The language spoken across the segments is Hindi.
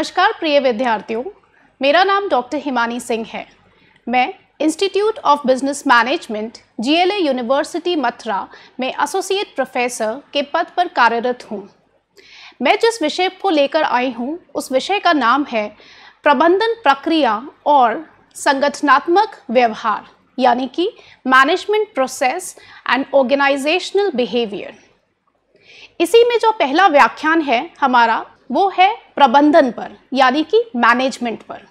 नमस्कार प्रिय विद्यार्थियों मेरा नाम डॉक्टर हिमानी सिंह है मैं institute of business management GLA university Mathura में एसोसिएट प्रोफेसर के पद पर कार्यरत हूँ मैं जिस विषय को लेकर आई हूँ उस विषय का नाम है प्रबंधन प्रक्रिया और संगठनात्मक व्यवहार यानी कि management process and organisational behaviour इसी में जो पहला व्याख्यान है हमारा वो है प्रबंधन पर यानी कि मैनेजमेंट पर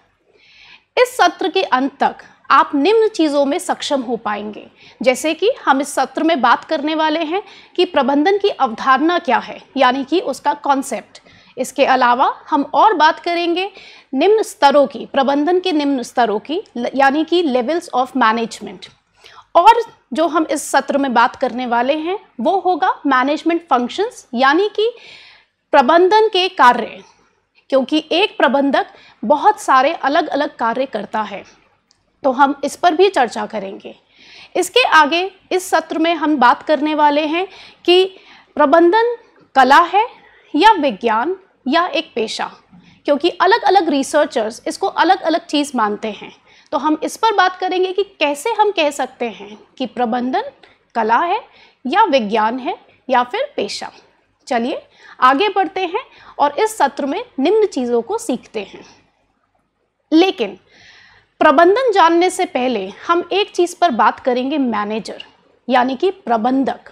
इस सत्र के अंत तक आप निम्न चीज़ों में सक्षम हो पाएंगे जैसे कि हम इस सत्र में बात करने वाले हैं कि प्रबंधन की अवधारणा क्या है यानी कि उसका कॉन्सेप्ट इसके अलावा हम और बात करेंगे निम्न स्तरों की प्रबंधन के निम्न स्तरों की यानी कि लेवल्स ऑफ मैनेजमेंट और जो हम इस सत्र में बात करने वाले हैं वो होगा मैनेजमेंट फंक्शंस यानी कि प्रबंधन के कार्य क्योंकि एक प्रबंधक बहुत सारे अलग अलग कार्य करता है तो हम इस पर भी चर्चा करेंगे इसके आगे इस सत्र में हम बात करने वाले हैं कि प्रबंधन कला है या विज्ञान या एक पेशा क्योंकि अलग अलग रिसर्चर्स इसको अलग अलग चीज़ मानते हैं तो हम इस पर बात करेंगे कि कैसे हम कह सकते हैं कि प्रबंधन कला है या विज्ञान है या फिर पेशा चलिए आगे बढ़ते हैं और इस सत्र में निम्न चीज़ों को सीखते हैं लेकिन प्रबंधन जानने से पहले हम एक चीज़ पर बात करेंगे मैनेजर यानी कि प्रबंधक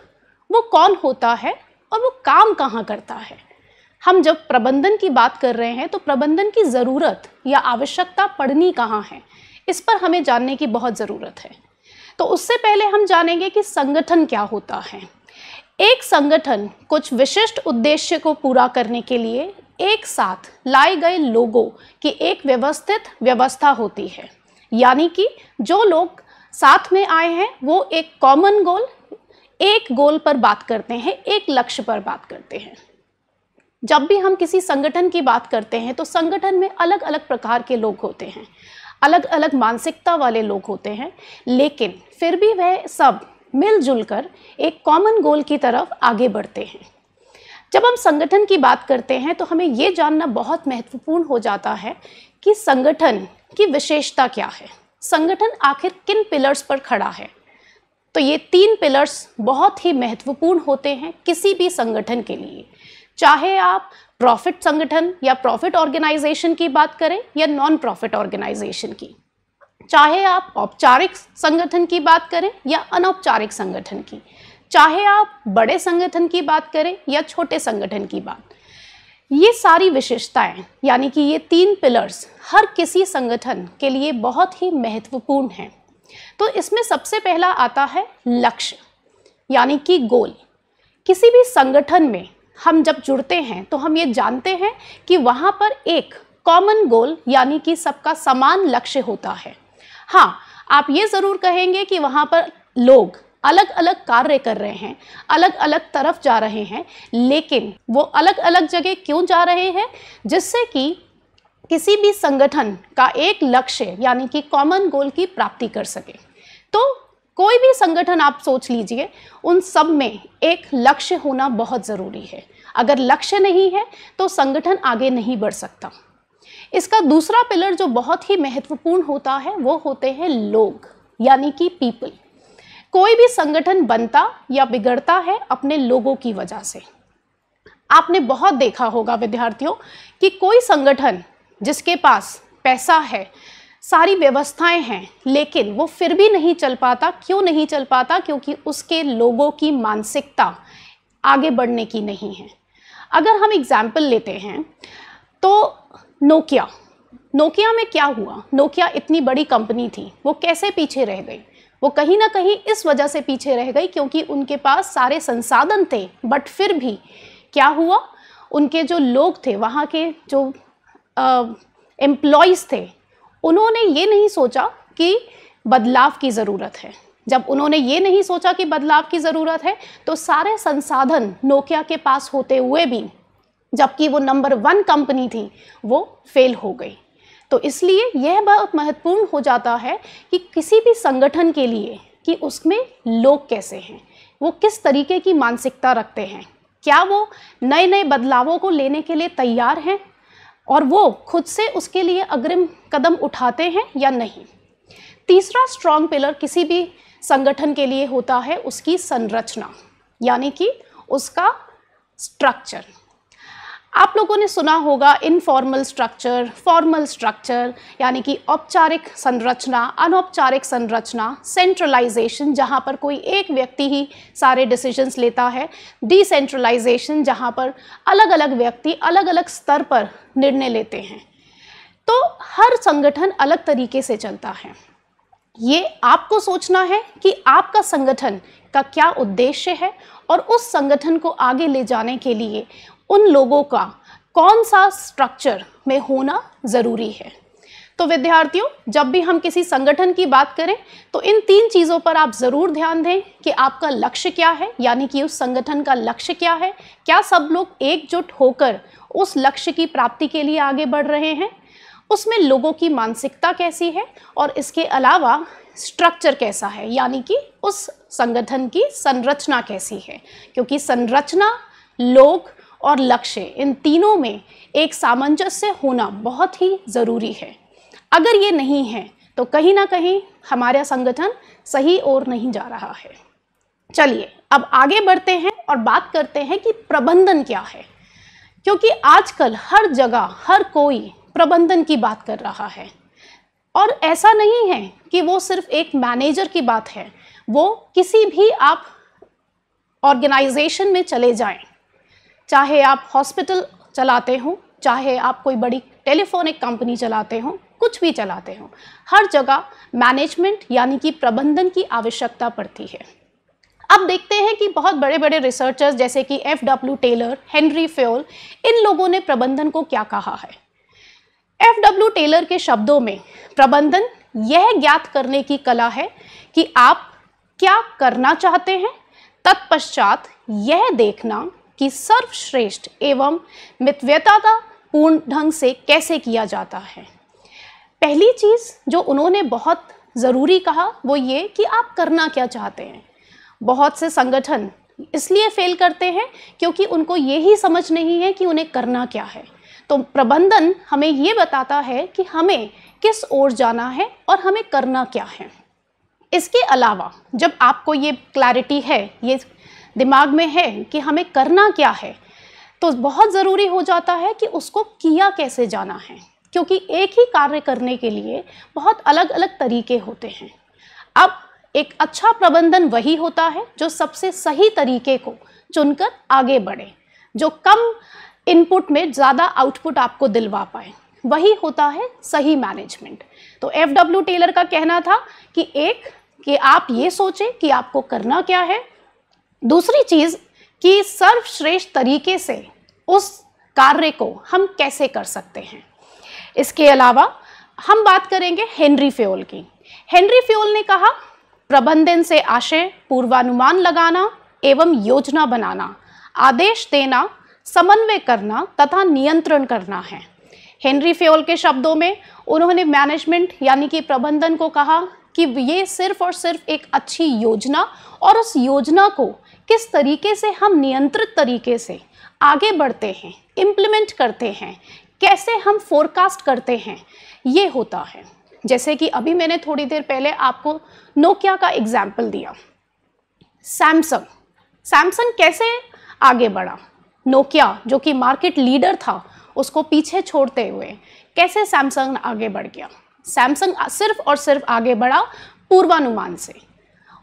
वो कौन होता है और वो काम कहाँ करता है हम जब प्रबंधन की बात कर रहे हैं तो प्रबंधन की ज़रूरत या आवश्यकता पड़नी कहाँ है इस पर हमें जानने की बहुत ज़रूरत है तो उससे पहले हम जानेंगे कि संगठन क्या होता है एक संगठन कुछ विशिष्ट उद्देश्य को पूरा करने के लिए एक साथ लाए गए लोगों की एक व्यवस्थित व्यवस्था होती है यानी कि जो लोग साथ में आए हैं वो एक कॉमन गोल एक गोल पर बात करते हैं एक लक्ष्य पर बात करते हैं जब भी हम किसी संगठन की बात करते हैं तो संगठन में अलग अलग प्रकार के लोग होते हैं अलग अलग मानसिकता वाले लोग होते हैं लेकिन फिर भी वह सब मिलजुल कर एक कॉमन गोल की तरफ आगे बढ़ते हैं जब हम संगठन की बात करते हैं तो हमें ये जानना बहुत महत्वपूर्ण हो जाता है कि संगठन की विशेषता क्या है संगठन आखिर किन पिलर्स पर खड़ा है तो ये तीन पिलर्स बहुत ही महत्वपूर्ण होते हैं किसी भी संगठन के लिए चाहे आप प्रॉफिट संगठन या प्रॉफिट ऑर्गेनाइजेशन की बात करें या नॉन प्रॉफिट ऑर्गेनाइजेशन की चाहे आप औपचारिक संगठन की बात करें या अनौपचारिक संगठन की चाहे आप बड़े संगठन की बात करें या छोटे संगठन की बात ये सारी विशेषताएं यानी कि ये तीन पिलर्स हर किसी संगठन के लिए बहुत ही महत्वपूर्ण हैं तो इसमें सबसे पहला आता है लक्ष्य यानी कि गोल किसी भी संगठन में हम जब जुड़ते हैं तो हम ये जानते हैं कि वहाँ पर एक कॉमन गोल यानी कि सबका समान लक्ष्य होता है हाँ आप ये ज़रूर कहेंगे कि वहाँ पर लोग अलग अलग कार्य कर रहे हैं अलग अलग तरफ जा रहे हैं लेकिन वो अलग अलग जगह क्यों जा रहे हैं जिससे कि किसी भी संगठन का एक लक्ष्य यानी कि कॉमन गोल की प्राप्ति कर सके तो कोई भी संगठन आप सोच लीजिए उन सब में एक लक्ष्य होना बहुत ज़रूरी है अगर लक्ष्य नहीं है तो संगठन आगे नहीं बढ़ सकता इसका दूसरा पिलर जो बहुत ही महत्वपूर्ण होता है वो होते हैं लोग यानी कि पीपल कोई भी संगठन बनता या बिगड़ता है अपने लोगों की वजह से आपने बहुत देखा होगा विद्यार्थियों कि कोई संगठन जिसके पास पैसा है सारी व्यवस्थाएं हैं लेकिन वो फिर भी नहीं चल पाता क्यों नहीं चल पाता क्योंकि उसके लोगों की मानसिकता आगे बढ़ने की नहीं है अगर हम एग्ज़ाम्पल लेते हैं तो नोकिया नोकिया में क्या हुआ नोकिया इतनी बड़ी कंपनी थी वो कैसे पीछे रह गई वो कहीं ना कहीं इस वजह से पीछे रह गई क्योंकि उनके पास सारे संसाधन थे बट फिर भी क्या हुआ उनके जो लोग थे वहाँ के जो एम्प्लॉयज़ थे उन्होंने ये नहीं सोचा कि बदलाव की ज़रूरत है जब उन्होंने ये नहीं सोचा कि बदलाव की ज़रूरत है तो सारे संसाधन नोकिया के पास होते हुए भी जबकि वो नंबर वन कंपनी थी वो फेल हो गई तो इसलिए यह बहुत महत्वपूर्ण हो जाता है कि किसी भी संगठन के लिए कि उसमें लोग कैसे हैं वो किस तरीके की मानसिकता रखते हैं क्या वो नए नए बदलावों को लेने के लिए तैयार हैं और वो खुद से उसके लिए अग्रिम कदम उठाते हैं या नहीं तीसरा स्ट्रॉन्ग पिलर किसी भी संगठन के लिए होता है उसकी संरचना यानी कि उसका स्ट्रक्चर आप लोगों ने सुना होगा इनफॉर्मल स्ट्रक्चर फॉर्मल स्ट्रक्चर यानी कि औपचारिक संरचना अनौपचारिक संरचना सेंट्रलाइजेशन जहाँ पर कोई एक व्यक्ति ही सारे डिसीजंस लेता है डिसेंट्रलाइजेशन जहाँ पर अलग अलग व्यक्ति अलग अलग स्तर पर निर्णय लेते हैं तो हर संगठन अलग तरीके से चलता है ये आपको सोचना है कि आपका संगठन का क्या उद्देश्य है और उस संगठन को आगे ले जाने के लिए उन लोगों का कौन सा स्ट्रक्चर में होना ज़रूरी है तो विद्यार्थियों जब भी हम किसी संगठन की बात करें तो इन तीन चीज़ों पर आप ज़रूर ध्यान दें कि आपका लक्ष्य क्या है यानी कि उस संगठन का लक्ष्य क्या है क्या सब लोग एकजुट होकर उस लक्ष्य की प्राप्ति के लिए आगे बढ़ रहे हैं उसमें लोगों की मानसिकता कैसी है और इसके अलावा स्ट्रक्चर कैसा है यानी कि उस संगठन की संरचना कैसी है क्योंकि संरचना लोग और लक्ष्य इन तीनों में एक सामंजस्य होना बहुत ही ज़रूरी है अगर ये नहीं है तो कहीं ना कहीं हमारा संगठन सही ओर नहीं जा रहा है चलिए अब आगे बढ़ते हैं और बात करते हैं कि प्रबंधन क्या है क्योंकि आजकल हर जगह हर कोई प्रबंधन की बात कर रहा है और ऐसा नहीं है कि वो सिर्फ एक मैनेजर की बात है वो किसी भी आप ऑर्गेनाइजेशन में चले जाएं चाहे आप हॉस्पिटल चलाते हों चाहे आप कोई बड़ी टेलीफोनिक कंपनी चलाते हों कुछ भी चलाते हों हर जगह मैनेजमेंट यानी कि प्रबंधन की आवश्यकता पड़ती है अब देखते हैं कि बहुत बड़े बड़े रिसर्चर्स जैसे कि F W Taylor Henry Fayol इन लोगों ने प्रबंधन को क्या कहा है एफ डब्ल्यू टेलर के शब्दों में प्रबंधन यह ज्ञात करने की कला है कि आप क्या करना चाहते हैं तत्पश्चात यह देखना कि सर्वश्रेष्ठ एवं मितव्यता पूर्ण ढंग से कैसे किया जाता है पहली चीज़ जो उन्होंने बहुत ज़रूरी कहा वो ये कि आप करना क्या चाहते हैं बहुत से संगठन इसलिए फेल करते हैं क्योंकि उनको ये ही समझ नहीं है कि उन्हें करना क्या है तो प्रबंधन हमें ये बताता है कि हमें किस ओर जाना है और हमें करना क्या है इसके अलावा जब आपको ये क्लैरिटी है ये दिमाग में है कि हमें करना क्या है तो बहुत ज़रूरी हो जाता है कि उसको किया कैसे जाना है क्योंकि एक ही कार्य करने के लिए बहुत अलग अलग तरीके होते हैं अब एक अच्छा प्रबंधन वही होता है जो सबसे सही तरीके को चुनकर आगे बढ़े जो कम इनपुट में ज़्यादा आउटपुट आपको दिलवा पाए वही होता है सही मैनेजमेंट तो एफ डब्ल्यू टेलर का कहना था कि एक कि आप ये सोचें कि आपको करना क्या है दूसरी चीज़ कि सर्वश्रेष्ठ तरीके से उस कार्य को हम कैसे कर सकते हैं इसके अलावा हम बात करेंगे हेनरी फ्योल की हेनरी फ्योल ने कहा प्रबंधन से आशय पूर्वानुमान लगाना एवं योजना बनाना आदेश देना समन्वय करना तथा नियंत्रण करना है हेनरी फ्योल के शब्दों में उन्होंने मैनेजमेंट यानी कि प्रबंधन को कहा कि ये सिर्फ और सिर्फ एक अच्छी योजना और उस योजना को किस तरीके से हम नियंत्रित तरीके से आगे बढ़ते हैं इम्प्लीमेंट करते हैं कैसे हम फोरकास्ट करते हैं ये होता है जैसे कि अभी मैंने थोड़ी देर पहले आपको नोकिया का एग्जाम्पल दिया सैमसंग सैमसंग कैसे आगे बढ़ा नोकिया जो कि मार्केट लीडर था उसको पीछे छोड़ते हुए कैसे सैमसंग आगे बढ़ गया सैमसंग सिर्फ और सिर्फ आगे बढ़ा पूर्वानुमान से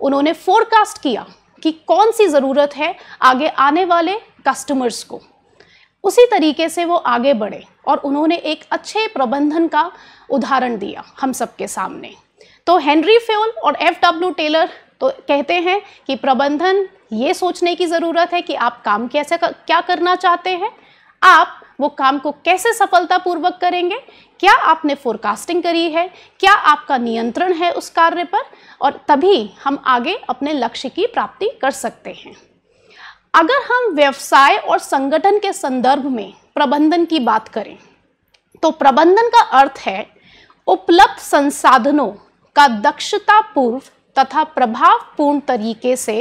उन्होंने फोरकास्ट किया कि कौन सी ज़रूरत है आगे आने वाले कस्टमर्स को उसी तरीके से वो आगे बढ़े और उन्होंने एक अच्छे प्रबंधन का उदाहरण दिया हम सबके सामने तो हेनरी फ्योल और एफ डब्ल्यू टेलर तो कहते हैं कि प्रबंधन ये सोचने की ज़रूरत है कि आप काम कैसे क्या करना चाहते हैं आप वो काम को कैसे सफलतापूर्वक करेंगे क्या आपने फोरकास्टिंग करी है क्या आपका नियंत्रण है उस कार्य पर और तभी हम आगे अपने लक्ष्य की प्राप्ति कर सकते हैं अगर हम व्यवसाय और संगठन के संदर्भ में प्रबंधन की बात करें तो प्रबंधन का अर्थ है उपलब्ध संसाधनों का दक्षतापूर्व तथा प्रभावपूर्ण तरीके से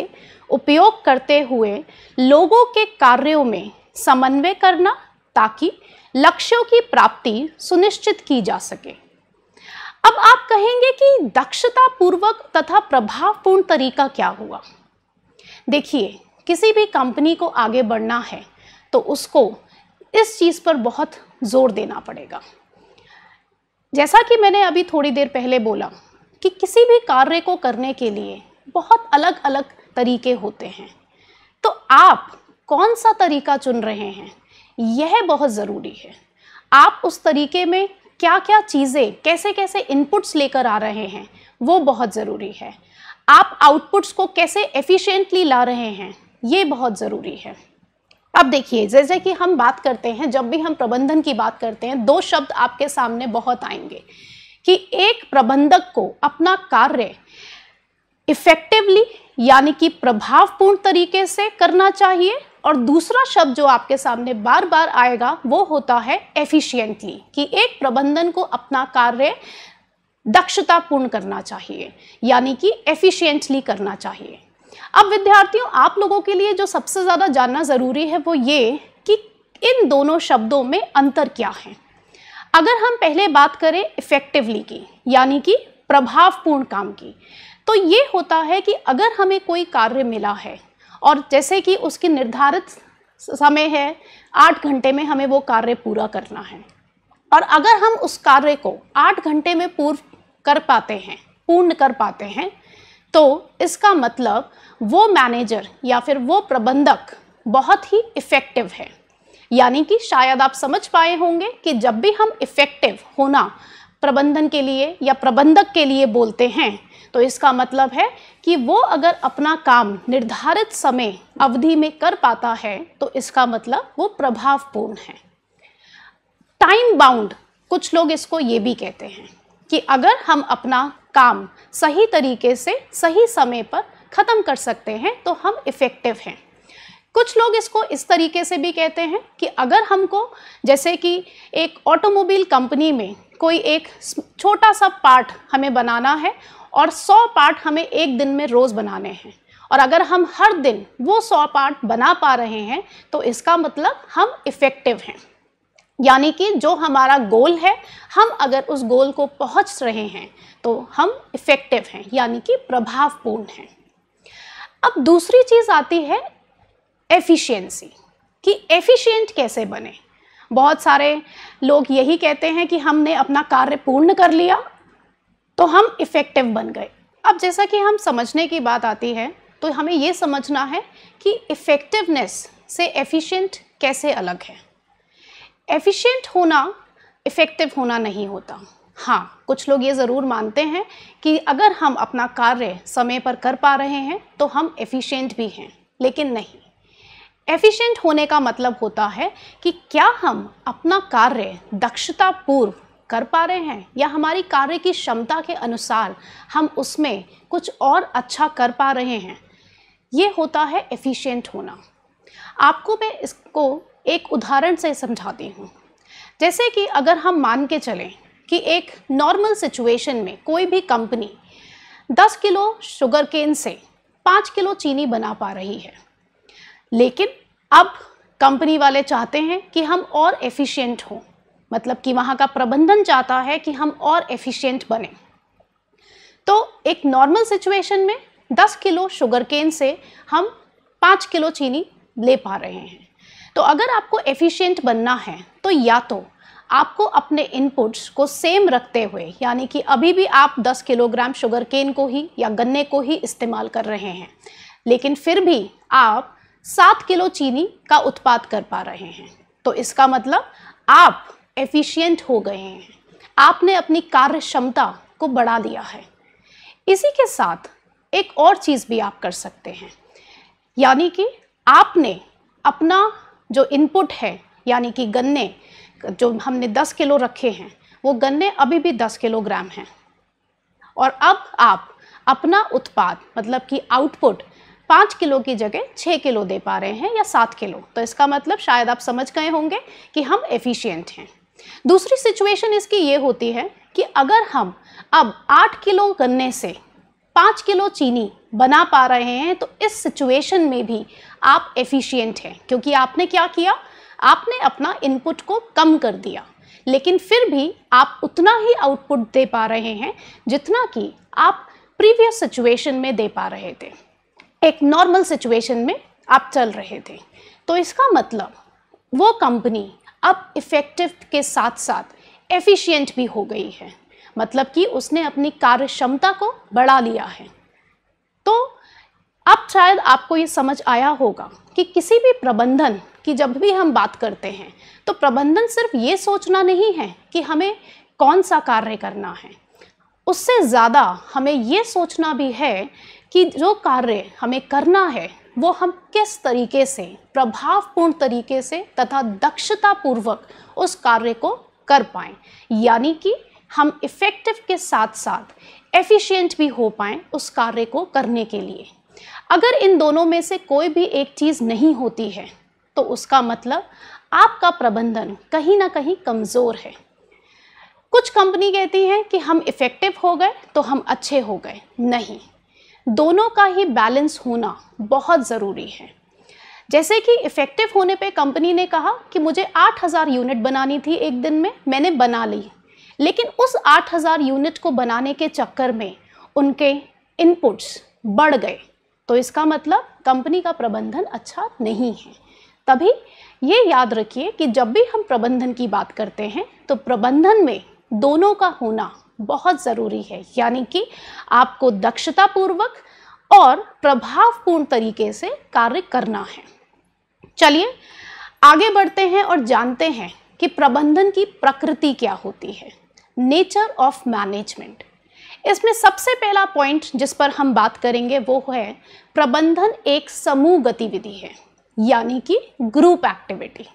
उपयोग करते हुए लोगों के कार्यों में समन्वय करना ताकि लक्ष्यों की प्राप्ति सुनिश्चित की जा सके अब आप कहेंगे कि दक्षता पूर्वक तथा प्रभावपूर्ण तरीका क्या हुआ देखिए किसी भी कंपनी को आगे बढ़ना है तो उसको इस चीज़ पर बहुत जोर देना पड़ेगा जैसा कि मैंने अभी थोड़ी देर पहले बोला कि किसी भी कार्य को करने के लिए बहुत अलग अलग तरीके होते हैं तो आप कौन सा तरीका चुन रहे हैं यह बहुत ज़रूरी है आप उस तरीके में क्या क्या चीज़ें कैसे कैसे इनपुट्स लेकर आ रहे हैं वो बहुत ज़रूरी है आप आउटपुट्स को कैसे एफिशिएंटली ला रहे हैं ये बहुत ज़रूरी है अब देखिए जैसे कि हम बात करते हैं जब भी हम प्रबंधन की बात करते हैं दो शब्द आपके सामने बहुत आएंगे कि एक प्रबंधक को अपना कार्य इफ़ेक्टिवली यानी कि प्रभावपूर्ण तरीके से करना चाहिए और दूसरा शब्द जो आपके सामने बार बार आएगा वो होता है एफिशियंटली कि एक प्रबंधन को अपना कार्य दक्षतापूर्ण करना चाहिए यानी कि एफिशियंटली करना चाहिए अब विद्यार्थियों आप लोगों के लिए जो सबसे ज़्यादा जानना ज़रूरी है वो ये कि इन दोनों शब्दों में अंतर क्या है अगर हम पहले बात करें इफ़ेक्टिवली की यानी कि प्रभावपूर्ण काम की तो ये होता है कि अगर हमें कोई कार्य मिला है और जैसे कि उसकी निर्धारित समय है आठ घंटे में हमें वो कार्य पूरा करना है और अगर हम उस कार्य को आठ घंटे में पूर्व कर पाते हैं पूर्ण कर पाते हैं तो इसका मतलब वो मैनेजर या फिर वो प्रबंधक बहुत ही इफ़ेक्टिव है यानी कि शायद आप समझ पाए होंगे कि जब भी हम इफ़ेक्टिव होना प्रबंधन के लिए या प्रबंधक के लिए बोलते हैं तो इसका मतलब है कि वो अगर अपना काम निर्धारित समय अवधि में कर पाता है तो इसका मतलब वो प्रभावपूर्ण है टाइम बाउंड कुछ लोग इसको ये भी कहते हैं कि अगर हम अपना काम सही तरीके से सही समय पर ख़त्म कर सकते हैं तो हम इफ़ेक्टिव हैं कुछ लोग इसको इस तरीके से भी कहते हैं कि अगर हमको जैसे कि एक ऑटोमोबाइल कंपनी में कोई एक छोटा सा पार्ट हमें बनाना है और सौ पार्ट हमें एक दिन में रोज़ बनाने हैं और अगर हम हर दिन वो सौ पार्ट बना पा रहे हैं तो इसका मतलब हम इफ़ेक्टिव हैं यानी कि जो हमारा गोल है हम अगर उस गोल को पहुंच रहे हैं तो हम इफ़ेक्टिव हैं यानी कि प्रभावपूर्ण हैं अब दूसरी चीज़ आती है एफिशिएंसी कि एफिशिएंट कैसे बने बहुत सारे लोग यही कहते हैं कि हमने अपना कार्य पूर्ण कर लिया तो हम इफ़ेक्टिव बन गए अब जैसा कि हम समझने की बात आती है तो हमें ये समझना है कि इफ़ेक्टिवनेस से एफिशिएंट कैसे अलग है एफिशिएंट होना इफ़ेक्टिव होना नहीं होता हाँ कुछ लोग ये ज़रूर मानते हैं कि अगर हम अपना कार्य समय पर कर पा रहे हैं तो हम एफिशिएंट भी हैं लेकिन नहीं एफिशिएंट होने का मतलब होता है कि क्या हम अपना कार्य दक्षतापूर्व कर पा रहे हैं या हमारी कार्य की क्षमता के अनुसार हम उसमें कुछ और अच्छा कर पा रहे हैं ये होता है एफिशिएंट होना आपको मैं इसको एक उदाहरण से समझाती हूँ जैसे कि अगर हम मान के चलें कि एक नॉर्मल सिचुएशन में कोई भी कंपनी 10 किलो शुगर केन से 5 किलो चीनी बना पा रही है लेकिन अब कंपनी वाले चाहते हैं कि हम और एफिशिएंट हों मतलब कि वहाँ का प्रबंधन चाहता है कि हम और एफिशिएंट बने तो एक नॉर्मल सिचुएशन में 10 किलो शुगर केन से हम 5 किलो चीनी ले पा रहे हैं तो अगर आपको एफिशिएंट बनना है तो या तो आपको अपने इनपुट्स को सेम रखते हुए यानी कि अभी भी आप 10 किलोग्राम शुगर केन को ही या गन्ने को ही इस्तेमाल कर रहे हैं लेकिन फिर भी आप सात किलो चीनी का उत्पाद कर पा रहे हैं तो इसका मतलब आप एफिशिएंट हो गए हैं आपने अपनी कार्य क्षमता को बढ़ा दिया है इसी के साथ एक और चीज़ भी आप कर सकते हैं यानी कि आपने अपना जो इनपुट है यानी कि गन्ने जो हमने 10 किलो रखे हैं वो गन्ने अभी भी 10 किलोग्राम हैं और अब आप अपना उत्पाद मतलब कि आउटपुट पाँच किलो की जगह छः किलो दे पा रहे हैं या सात किलो तो इसका मतलब शायद आप समझ गए होंगे कि हम एफिशिएंट हैं दूसरी सिचुएशन इसकी ये होती है कि अगर हम अब आठ किलो गन्ने से पाँच किलो चीनी बना पा रहे हैं तो इस सिचुएशन में भी आप एफिशिएंट हैं क्योंकि आपने क्या किया आपने अपना इनपुट को कम कर दिया लेकिन फिर भी आप उतना ही आउटपुट दे पा रहे हैं जितना कि आप प्रीवियस सिचुएशन में दे पा रहे थे एक नॉर्मल सिचुएशन में आप चल रहे थे तो इसका मतलब वो कंपनी अब इफ़ेक्टिव के साथ साथ एफिशिएंट भी हो गई है मतलब कि उसने अपनी कार्य क्षमता को बढ़ा लिया है तो अब शायद आपको ये समझ आया होगा कि किसी भी प्रबंधन की जब भी हम बात करते हैं तो प्रबंधन सिर्फ ये सोचना नहीं है कि हमें कौन सा कार्य करना है उससे ज़्यादा हमें ये सोचना भी है कि जो कार्य हमें करना है वो हम किस तरीके से प्रभावपूर्ण तरीके से तथा दक्षतापूर्वक उस कार्य को कर पाएँ यानी कि हम इफ़ेक्टिव के साथ साथ एफिशिएंट भी हो पाएँ उस कार्य को करने के लिए अगर इन दोनों में से कोई भी एक चीज़ नहीं होती है तो उसका मतलब आपका प्रबंधन कहीं ना कहीं कमज़ोर है कुछ कंपनी कहती हैं कि हम इफ़ेक्टिव हो गए तो हम अच्छे हो गए नहीं दोनों का ही बैलेंस होना बहुत ज़रूरी है जैसे कि इफ़ेक्टिव होने पे कंपनी ने कहा कि मुझे 8000 यूनिट बनानी थी एक दिन में मैंने बना ली लेकिन उस 8000 यूनिट को बनाने के चक्कर में उनके इनपुट्स बढ़ गए तो इसका मतलब कंपनी का प्रबंधन अच्छा नहीं है तभी ये याद रखिए कि जब भी हम प्रबंधन की बात करते हैं तो प्रबंधन में दोनों का होना बहुत ज़रूरी है यानी कि आपको दक्षतापूर्वक और प्रभावपूर्ण तरीके से कार्य करना है चलिए आगे बढ़ते हैं और जानते हैं कि प्रबंधन की प्रकृति क्या होती है नेचर ऑफ मैनेजमेंट इसमें सबसे पहला पॉइंट जिस पर हम बात करेंगे वो है प्रबंधन एक समूह गतिविधि है यानी कि ग्रुप एक्टिविटी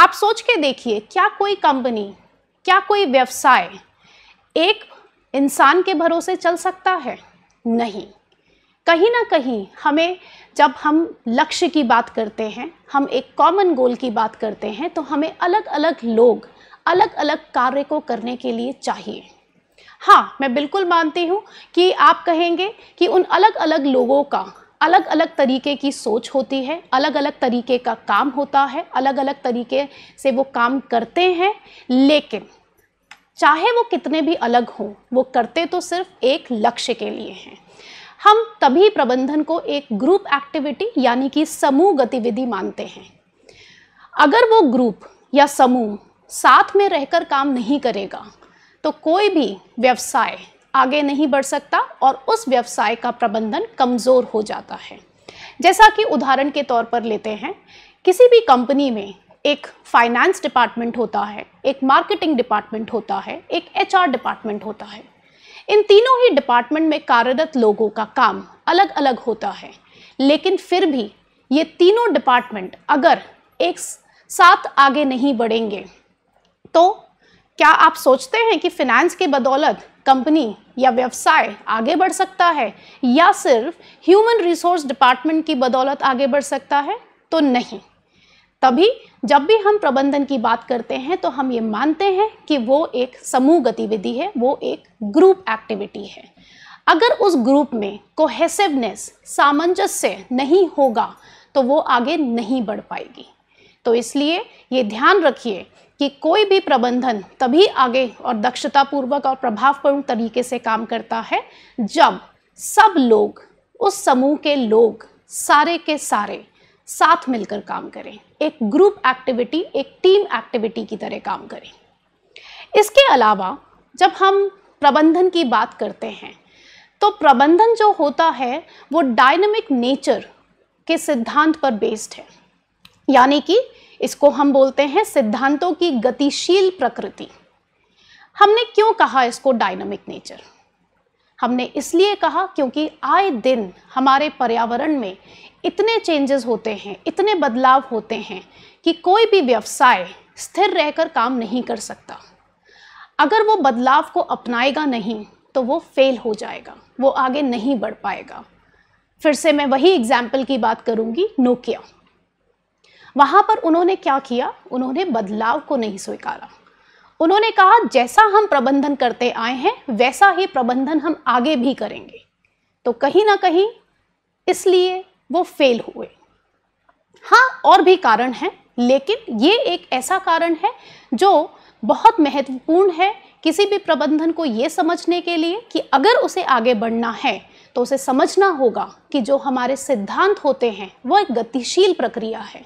आप सोच के देखिए क्या कोई कंपनी क्या कोई व्यवसाय एक इंसान के भरोसे चल सकता है नहीं कहीं ना कहीं हमें जब हम लक्ष्य की बात करते हैं हम एक कॉमन गोल की बात करते हैं तो हमें अलग अलग लोग अलग अलग कार्य को करने के लिए चाहिए हाँ मैं बिल्कुल मानती हूँ कि आप कहेंगे कि उन अलग अलग लोगों का अलग अलग तरीके की सोच होती है अलग अलग तरीके का काम होता है अलग अलग तरीके से वो काम करते हैं लेकिन चाहे वो कितने भी अलग हों वो करते तो सिर्फ एक लक्ष्य के लिए हैं हम तभी प्रबंधन को एक ग्रुप एक्टिविटी यानी कि समूह गतिविधि मानते हैं अगर वो ग्रुप या समूह साथ में रहकर काम नहीं करेगा तो कोई भी व्यवसाय आगे नहीं बढ़ सकता और उस व्यवसाय का प्रबंधन कमज़ोर हो जाता है जैसा कि उदाहरण के तौर पर लेते हैं किसी भी कंपनी में एक फाइनेंस डिपार्टमेंट होता है एक मार्केटिंग डिपार्टमेंट होता है एक एच डिपार्टमेंट होता है इन तीनों ही डिपार्टमेंट में कार्यरत लोगों का काम अलग अलग होता है लेकिन फिर भी ये तीनों डिपार्टमेंट अगर एक साथ आगे नहीं बढ़ेंगे तो क्या आप सोचते हैं कि फिनेंस के बदौलत कंपनी या व्यवसाय आगे बढ़ सकता है या सिर्फ ह्यूमन रिसोर्स डिपार्टमेंट की बदौलत आगे बढ़ सकता है तो नहीं तभी जब भी हम प्रबंधन की बात करते हैं तो हम ये मानते हैं कि वो एक समूह गतिविधि है वो एक ग्रुप एक्टिविटी है अगर उस ग्रुप में कोहेसिवनेस सामंजस्य नहीं होगा तो वो आगे नहीं बढ़ पाएगी तो इसलिए ये ध्यान रखिए कि कोई भी प्रबंधन तभी आगे और दक्षतापूर्वक और प्रभावपूर्ण तरीके से काम करता है जब सब लोग उस समूह के लोग सारे के सारे साथ मिलकर काम करें एक ग्रुप एक्टिविटी एक टीम एक्टिविटी की तरह काम करें इसके अलावा जब हम प्रबंधन की बात करते हैं तो प्रबंधन जो होता है वो डायनमिक नेचर के सिद्धांत पर बेस्ड है यानी कि इसको हम बोलते हैं सिद्धांतों की गतिशील प्रकृति हमने क्यों कहा इसको डायनमिक नेचर हमने इसलिए कहा क्योंकि आए दिन हमारे पर्यावरण में इतने चेंजेस होते हैं इतने बदलाव होते हैं कि कोई भी व्यवसाय स्थिर रहकर काम नहीं कर सकता अगर वो बदलाव को अपनाएगा नहीं तो वो फेल हो जाएगा वो आगे नहीं बढ़ पाएगा फिर से मैं वही एग्जाम्पल की बात करूँगी नोकिया वहाँ पर उन्होंने क्या किया उन्होंने बदलाव को नहीं स्वीकारा उन्होंने कहा जैसा हम प्रबंधन करते आए हैं वैसा ही प्रबंधन हम आगे भी करेंगे तो कहीं ना कहीं इसलिए वो फेल हुए हाँ और भी कारण हैं लेकिन ये एक ऐसा कारण है जो बहुत महत्वपूर्ण है किसी भी प्रबंधन को ये समझने के लिए कि अगर उसे आगे बढ़ना है तो उसे समझना होगा कि जो हमारे सिद्धांत होते हैं वह एक गतिशील प्रक्रिया है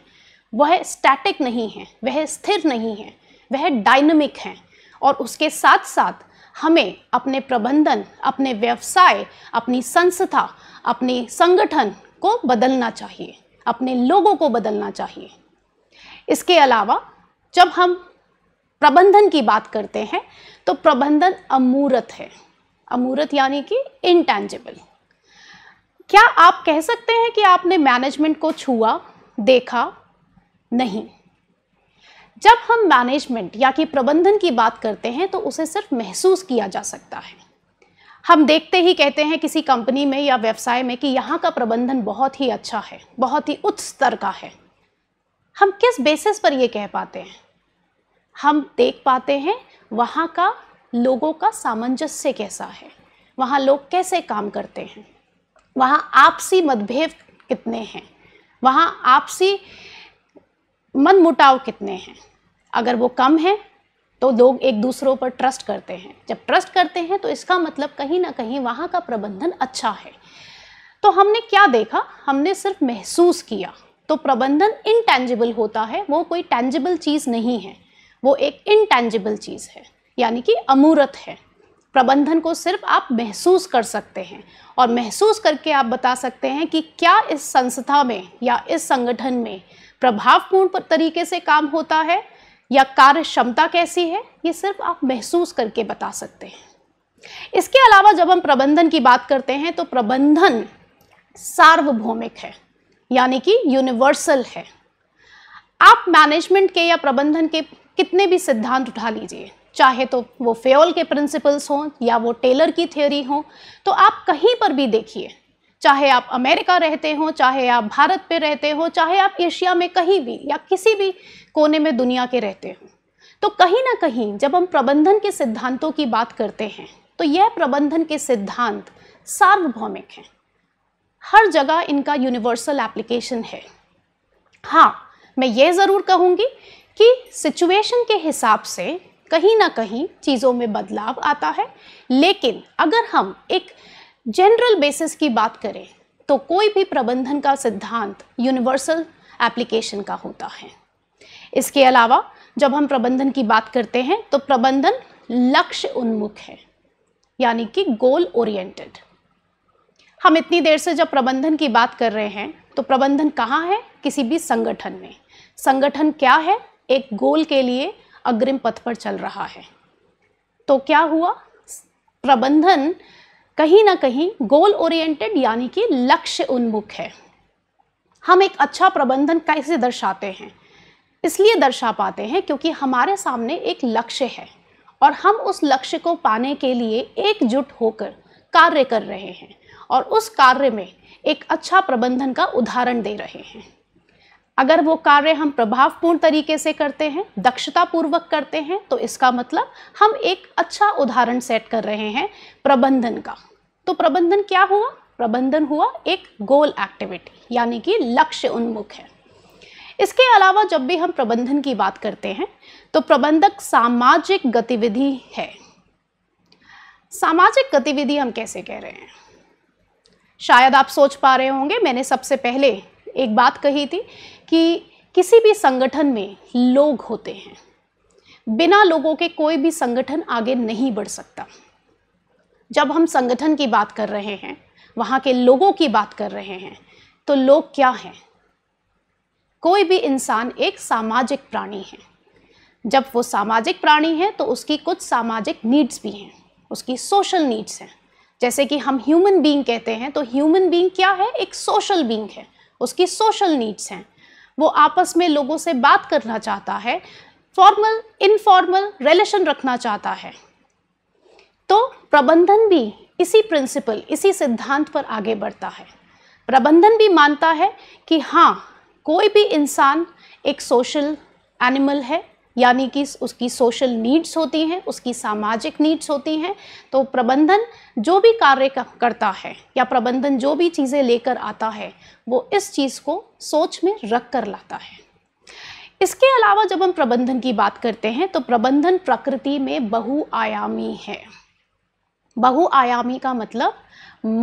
वह स्टैटिक नहीं है वह स्थिर नहीं है वह डायनमिक है और उसके साथ साथ हमें अपने प्रबंधन अपने व्यवसाय अपनी संस्था अपने संगठन को बदलना चाहिए अपने लोगों को बदलना चाहिए इसके अलावा जब हम प्रबंधन की बात करते हैं तो प्रबंधन अमूर्त है अमूर्त यानी कि इनटेंजिबल क्या आप कह सकते हैं कि आपने मैनेजमेंट को छुआ देखा नहीं जब हम मैनेजमेंट या कि प्रबंधन की बात करते हैं तो उसे सिर्फ महसूस किया जा सकता है हम देखते ही कहते हैं किसी कंपनी में या व्यवसाय में कि यहाँ का प्रबंधन बहुत ही अच्छा है बहुत ही उच्च स्तर का है हम किस बेसिस पर ये कह पाते हैं हम देख पाते हैं वहाँ का लोगों का सामंजस्य कैसा है वहाँ लोग कैसे काम करते हैं वहाँ आपसी मतभेद कितने हैं वहाँ आपसी मनमुटाव कितने हैं अगर वो कम है तो लोग एक दूसरों पर ट्रस्ट करते हैं जब ट्रस्ट करते हैं तो इसका मतलब कहीं ना कहीं वहाँ का प्रबंधन अच्छा है तो हमने क्या देखा हमने सिर्फ महसूस किया तो प्रबंधन इनटेंजिबल होता है वो कोई टेंजिबल चीज़ नहीं है वो एक इनटेंजिबल चीज़ है यानी कि अमूर्त है प्रबंधन को सिर्फ आप महसूस कर सकते हैं और महसूस करके आप बता सकते हैं कि क्या इस संस्था में या इस संगठन में प्रभावपूर्ण तरीके से काम होता है या कार्य क्षमता कैसी है ये सिर्फ आप महसूस करके बता सकते हैं इसके अलावा जब हम प्रबंधन की बात करते हैं तो प्रबंधन सार्वभौमिक है यानी कि यूनिवर्सल है आप मैनेजमेंट के या प्रबंधन के कितने भी सिद्धांत उठा लीजिए चाहे तो वो फेल के प्रिंसिपल्स हों या वो टेलर की थ्योरी हो तो आप कहीं पर भी देखिए चाहे आप अमेरिका रहते हो चाहे आप भारत पे रहते हो चाहे आप एशिया में कहीं भी या किसी भी कोने में दुनिया के रहते हो तो कहीं ना कहीं जब हम प्रबंधन के सिद्धांतों की बात करते हैं तो यह प्रबंधन के सिद्धांत सार्वभौमिक हैं हर जगह इनका यूनिवर्सल एप्लीकेशन है हाँ मैं ये ज़रूर कहूँगी कि सिचुएशन के हिसाब से कहीं ना कहीं चीज़ों में बदलाव आता है लेकिन अगर हम एक जनरल बेसिस की बात करें तो कोई भी प्रबंधन का सिद्धांत यूनिवर्सल एप्लीकेशन का होता है इसके अलावा जब हम प्रबंधन की बात करते हैं तो प्रबंधन लक्ष्य उन्मुख है यानी कि गोल ओरिएंटेड हम इतनी देर से जब प्रबंधन की बात कर रहे हैं तो प्रबंधन कहाँ है किसी भी संगठन में संगठन क्या है एक गोल के लिए अग्रिम पथ पर चल रहा है तो क्या हुआ प्रबंधन कहीं ना कहीं गोल ओरिएंटेड यानी कि लक्ष्य उन्मुख है हम एक अच्छा प्रबंधन कैसे दर्शाते हैं इसलिए दर्शा पाते हैं क्योंकि हमारे सामने एक लक्ष्य है और हम उस लक्ष्य को पाने के लिए एकजुट होकर कार्य कर रहे हैं और उस कार्य में एक अच्छा प्रबंधन का उदाहरण दे रहे हैं अगर वो कार्य हम प्रभावपूर्ण तरीके से करते हैं दक्षतापूर्वक करते हैं तो इसका मतलब हम एक अच्छा उदाहरण सेट कर रहे हैं प्रबंधन का तो प्रबंधन क्या हुआ प्रबंधन हुआ एक गोल एक्टिविटी यानी कि लक्ष्य उन्मुख है इसके अलावा जब भी हम प्रबंधन की बात करते हैं तो प्रबंधक सामाजिक गतिविधि है सामाजिक गतिविधि हम कैसे कह रहे हैं शायद आप सोच पा रहे होंगे मैंने सबसे पहले एक बात कही थी कि किसी भी संगठन में लोग होते हैं बिना लोगों के कोई भी संगठन आगे नहीं बढ़ सकता जब हम संगठन की बात कर रहे हैं वहाँ के लोगों की बात कर रहे हैं तो लोग क्या हैं कोई भी इंसान एक सामाजिक प्राणी है जब वो सामाजिक प्राणी है तो उसकी कुछ सामाजिक नीड्स भी हैं उसकी सोशल नीड्स हैं जैसे कि हम ह्यूमन बीइंग कहते हैं तो ह्यूमन बीइंग क्या है एक सोशल बीइंग है उसकी सोशल नीड्स हैं वो आपस में लोगों से बात करना चाहता है फॉर्मल इनफॉर्मल रिलेशन रखना चाहता है तो प्रबंधन भी इसी प्रिंसिपल इसी सिद्धांत पर आगे बढ़ता है प्रबंधन भी मानता है कि हाँ कोई भी इंसान एक सोशल एनिमल है यानी कि उसकी सोशल नीड्स होती हैं उसकी सामाजिक नीड्स होती हैं तो प्रबंधन जो भी कार्य करता है या प्रबंधन जो भी चीज़ें लेकर आता है वो इस चीज़ को सोच में रख कर लाता है इसके अलावा जब हम प्रबंधन की बात करते हैं तो प्रबंधन प्रकृति में बहुआयामी है बहुआयामी का मतलब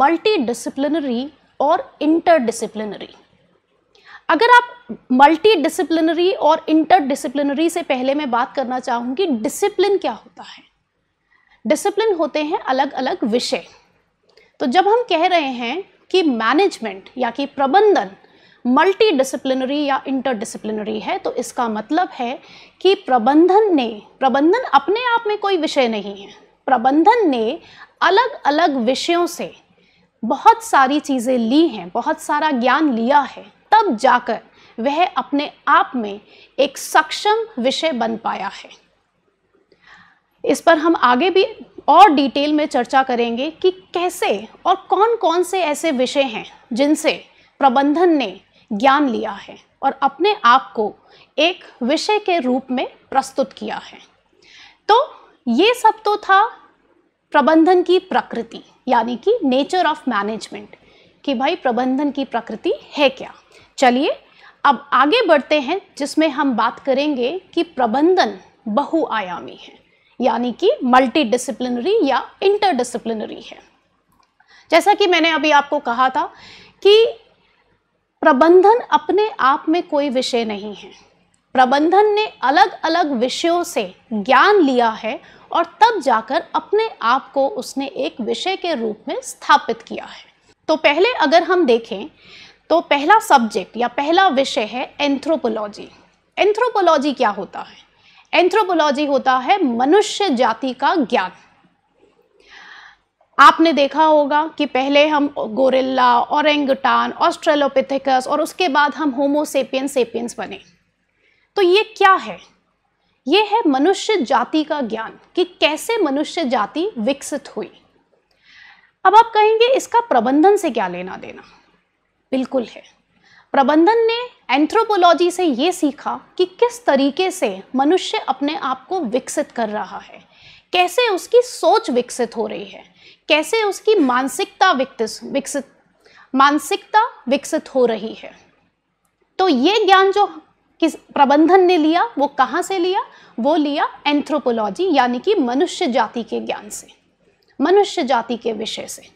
मल्टी डिसिप्लिनरी और इंटरडिसिप्लिनरी अगर आप मल्टी डिसिप्लिनरी और इंटर डिसिप्लिनरी से पहले मैं बात करना चाहूँगी डिसिप्लिन क्या होता है डिसिप्लिन होते हैं अलग अलग विषय तो जब हम कह रहे हैं कि मैनेजमेंट या कि प्रबंधन मल्टी डिसिप्लिनरी या इंटर डिसिप्लिनरी है तो इसका मतलब है कि प्रबंधन ने प्रबंधन अपने आप में कोई विषय नहीं है प्रबंधन ने अलग अलग विषयों से बहुत सारी चीज़ें ली हैं बहुत सारा ज्ञान लिया है तब जाकर वह अपने आप में एक सक्षम विषय बन पाया है इस पर हम आगे भी और डिटेल में चर्चा करेंगे कि कैसे और कौन कौन से ऐसे विषय हैं जिनसे प्रबंधन ने ज्ञान लिया है और अपने आप को एक विषय के रूप में प्रस्तुत किया है तो ये सब तो था प्रबंधन की प्रकृति यानी कि नेचर ऑफ मैनेजमेंट कि भाई प्रबंधन की प्रकृति है क्या चलिए अब आगे बढ़ते हैं जिसमें हम बात करेंगे कि प्रबंधन बहुआयामी है यानी कि मल्टी डिसिप्लिनरी या इंटरडिसिप्लिनरी है जैसा कि मैंने अभी आपको कहा था कि प्रबंधन अपने आप में कोई विषय नहीं है प्रबंधन ने अलग अलग विषयों से ज्ञान लिया है और तब जाकर अपने आप को उसने एक विषय के रूप में स्थापित किया है तो पहले अगर हम देखें तो पहला सब्जेक्ट या पहला विषय है एंथ्रोपोलॉजी एंथ्रोपोलॉजी क्या होता है एंथ्रोपोलॉजी होता है मनुष्य जाति का ज्ञान आपने देखा होगा कि पहले हम गोरिल्ला औरंगटान ऑस्ट्रेलोपिथिकस और उसके बाद हम होमोसेपियन सेपियंस बने तो ये क्या है ये है मनुष्य जाति का ज्ञान कि कैसे मनुष्य जाति विकसित हुई अब आप कहेंगे इसका प्रबंधन से क्या लेना देना बिल्कुल है प्रबंधन ने एंथ्रोपोलॉजी से ये सीखा कि किस तरीके से मनुष्य अपने आप को विकसित कर रहा है कैसे उसकी सोच विकसित हो रही है कैसे उसकी मानसिकता विकसित विकसित मानसिकता विकसित हो रही है तो ये ज्ञान जो किस प्रबंधन ने लिया वो कहाँ से लिया वो लिया एंथ्रोपोलॉजी यानी कि मनुष्य जाति के ज्ञान से मनुष्य जाति के विषय से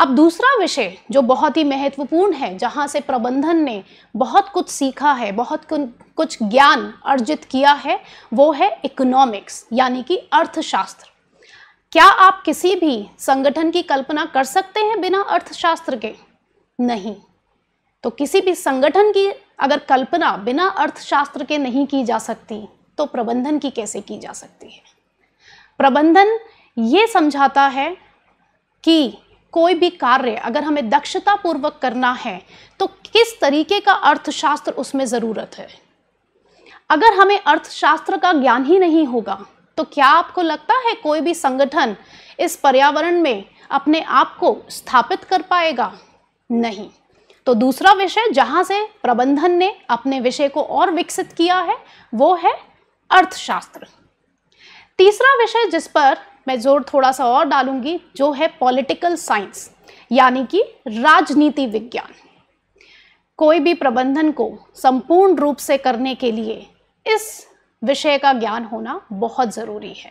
अब दूसरा विषय जो बहुत ही महत्वपूर्ण है जहाँ से प्रबंधन ने बहुत कुछ सीखा है बहुत कुछ ज्ञान अर्जित किया है वो है इकोनॉमिक्स यानी कि अर्थशास्त्र क्या आप किसी भी संगठन की कल्पना कर सकते हैं बिना अर्थशास्त्र के नहीं तो किसी भी संगठन की अगर कल्पना बिना अर्थशास्त्र के नहीं की जा सकती तो प्रबंधन की कैसे की जा सकती है प्रबंधन ये समझाता है कि कोई भी कार्य अगर हमें दक्षता पूर्वक करना है तो किस तरीके का अर्थशास्त्र उसमें ज़रूरत है अगर हमें अर्थशास्त्र का ज्ञान ही नहीं होगा तो क्या आपको लगता है कोई भी संगठन इस पर्यावरण में अपने आप को स्थापित कर पाएगा नहीं तो दूसरा विषय जहाँ से प्रबंधन ने अपने विषय को और विकसित किया है वो है अर्थशास्त्र तीसरा विषय जिस पर मैं जोर थोड़ा सा और डालूंगी जो है पॉलिटिकल साइंस यानी कि राजनीति विज्ञान कोई भी प्रबंधन को संपूर्ण रूप से करने के लिए इस विषय का ज्ञान होना बहुत ज़रूरी है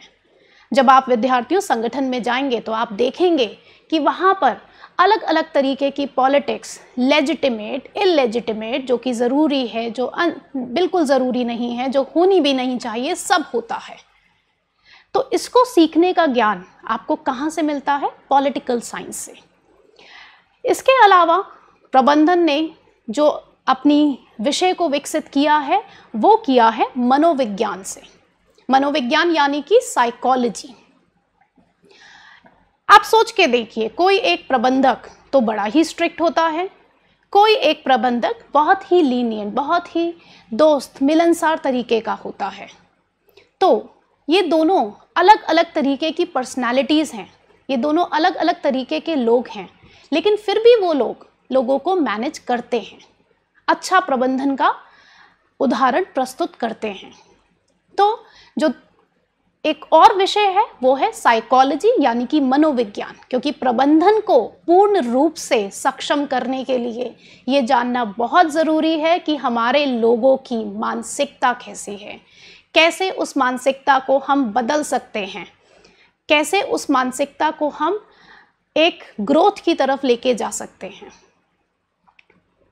जब आप विद्यार्थियों संगठन में जाएंगे तो आप देखेंगे कि वहाँ पर अलग अलग तरीके की पॉलिटिक्स लेजिटिमेट इलेजिटिमेट जो कि ज़रूरी है जो बिल्कुल ज़रूरी नहीं है जो होनी भी नहीं चाहिए सब होता है तो इसको सीखने का ज्ञान आपको कहाँ से मिलता है पॉलिटिकल साइंस से इसके अलावा प्रबंधन ने जो अपनी विषय को विकसित किया है वो किया है मनोविज्ञान से मनोविज्ञान यानी कि साइकोलॉजी आप सोच के देखिए कोई एक प्रबंधक तो बड़ा ही स्ट्रिक्ट होता है कोई एक प्रबंधक बहुत ही लीनियंट बहुत ही दोस्त मिलनसार तरीके का होता है तो ये दोनों अलग अलग तरीके की पर्सनालिटीज़ हैं ये दोनों अलग अलग तरीके के लोग हैं लेकिन फिर भी वो लोग लोगों को मैनेज करते हैं अच्छा प्रबंधन का उदाहरण प्रस्तुत करते हैं तो जो एक और विषय है वो है साइकोलॉजी यानी कि मनोविज्ञान क्योंकि प्रबंधन को पूर्ण रूप से सक्षम करने के लिए ये जानना बहुत ज़रूरी है कि हमारे लोगों की मानसिकता कैसी है कैसे उस मानसिकता को हम बदल सकते हैं कैसे उस मानसिकता को हम एक ग्रोथ की तरफ लेके जा सकते हैं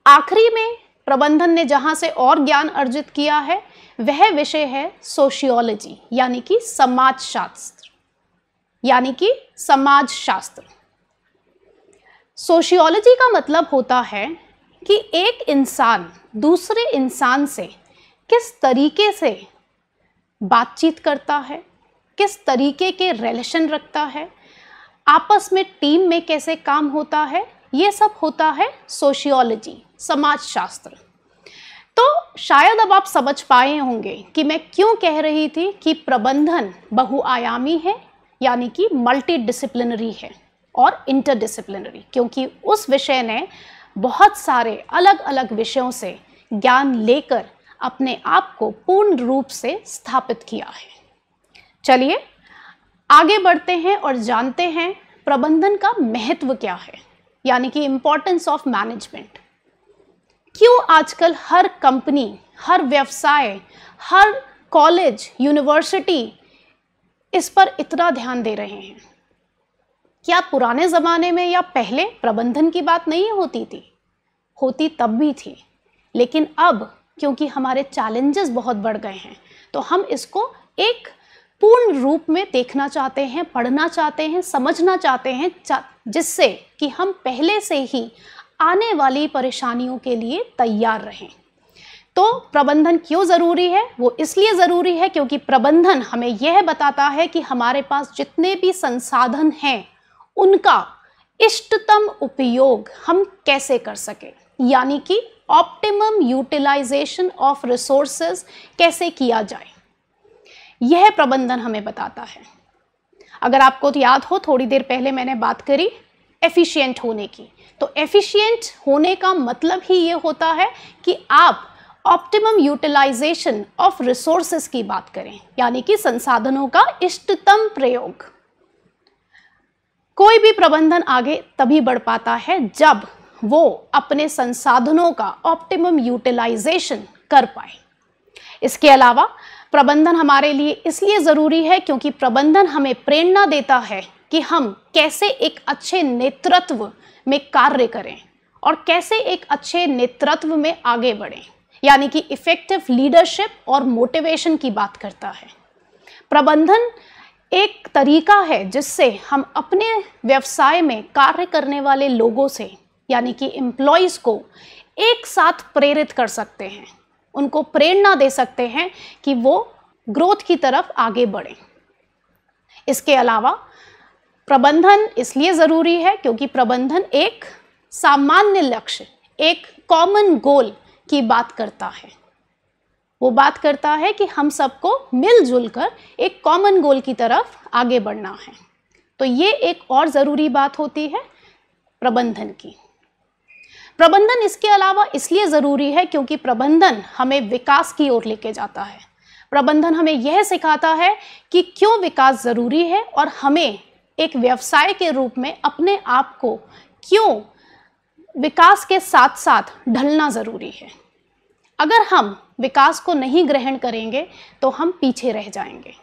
आखिरी में प्रबंधन ने जहाँ से और ज्ञान अर्जित किया है वह विषय है सोशियोलॉजी यानी कि समाजशास्त्र यानी कि समाजशास्त्र सोशियोलॉजी का मतलब होता है कि एक इंसान दूसरे इंसान से किस तरीके से बातचीत करता है किस तरीके के रिलेशन रखता है आपस में टीम में कैसे काम होता है ये सब होता है सोशियोलॉजी समाजशास्त्र तो शायद अब आप समझ पाए होंगे कि मैं क्यों कह रही थी कि प्रबंधन बहुआयामी है यानी कि मल्टी डिसिप्लिनरी है और इंटरडिसिप्लिनरी क्योंकि उस विषय ने बहुत सारे अलग अलग विषयों से ज्ञान लेकर अपने आप को पूर्ण रूप से स्थापित किया है चलिए आगे बढ़ते हैं और जानते हैं प्रबंधन का महत्व क्या है यानी कि इम्पोर्टेंस ऑफ मैनेजमेंट क्यों आजकल हर कंपनी हर व्यवसाय हर कॉलेज यूनिवर्सिटी इस पर इतना ध्यान दे रहे हैं क्या पुराने ज़माने में या पहले प्रबंधन की बात नहीं होती थी होती तब भी थी लेकिन अब क्योंकि हमारे चैलेंजेस बहुत बढ़ गए हैं तो हम इसको एक पूर्ण रूप में देखना चाहते हैं पढ़ना चाहते हैं समझना चाहते हैं चा, जिससे कि हम पहले से ही आने वाली परेशानियों के लिए तैयार रहें तो प्रबंधन क्यों ज़रूरी है वो इसलिए ज़रूरी है क्योंकि प्रबंधन हमें यह बताता है कि हमारे पास जितने भी संसाधन हैं उनका इष्टतम उपयोग हम कैसे कर सकें यानी कि ऑप्टिमम यूटिलाइजेशन ऑफ रिसोर्सेज कैसे किया जाए यह प्रबंधन हमें बताता है अगर आपको तो याद हो थोड़ी देर पहले मैंने बात करी एफिशिएंट होने की तो एफिशिएंट होने का मतलब ही ये होता है कि आप ऑप्टिमम यूटिलाइजेशन ऑफ रिसोर्सेज की बात करें यानी कि संसाधनों का इष्टतम प्रयोग कोई भी प्रबंधन आगे तभी बढ़ पाता है जब वो अपने संसाधनों का ऑप्टिमम यूटिलाइजेशन कर पाए इसके अलावा प्रबंधन हमारे लिए इसलिए ज़रूरी है क्योंकि प्रबंधन हमें प्रेरणा देता है कि हम कैसे एक अच्छे नेतृत्व में कार्य करें और कैसे एक अच्छे नेतृत्व में आगे बढ़ें यानी कि इफ़ेक्टिव लीडरशिप और मोटिवेशन की बात करता है प्रबंधन एक तरीका है जिससे हम अपने व्यवसाय में कार्य करने वाले लोगों से यानी कि एम्प्लॉयज़ को एक साथ प्रेरित कर सकते हैं उनको प्रेरणा दे सकते हैं कि वो ग्रोथ की तरफ आगे बढ़ें इसके अलावा प्रबंधन इसलिए ज़रूरी है क्योंकि प्रबंधन एक सामान्य लक्ष्य एक कॉमन गोल की बात करता है वो बात करता है कि हम सबको मिलजुल कर एक कॉमन गोल की तरफ आगे बढ़ना है तो ये एक और ज़रूरी बात होती है प्रबंधन की प्रबंधन इसके अलावा इसलिए ज़रूरी है क्योंकि प्रबंधन हमें विकास की ओर लेके जाता है प्रबंधन हमें यह सिखाता है कि क्यों विकास ज़रूरी है और हमें एक व्यवसाय के रूप में अपने आप को क्यों विकास के साथ साथ ढलना ज़रूरी है अगर हम विकास को नहीं ग्रहण करेंगे तो हम पीछे रह जाएंगे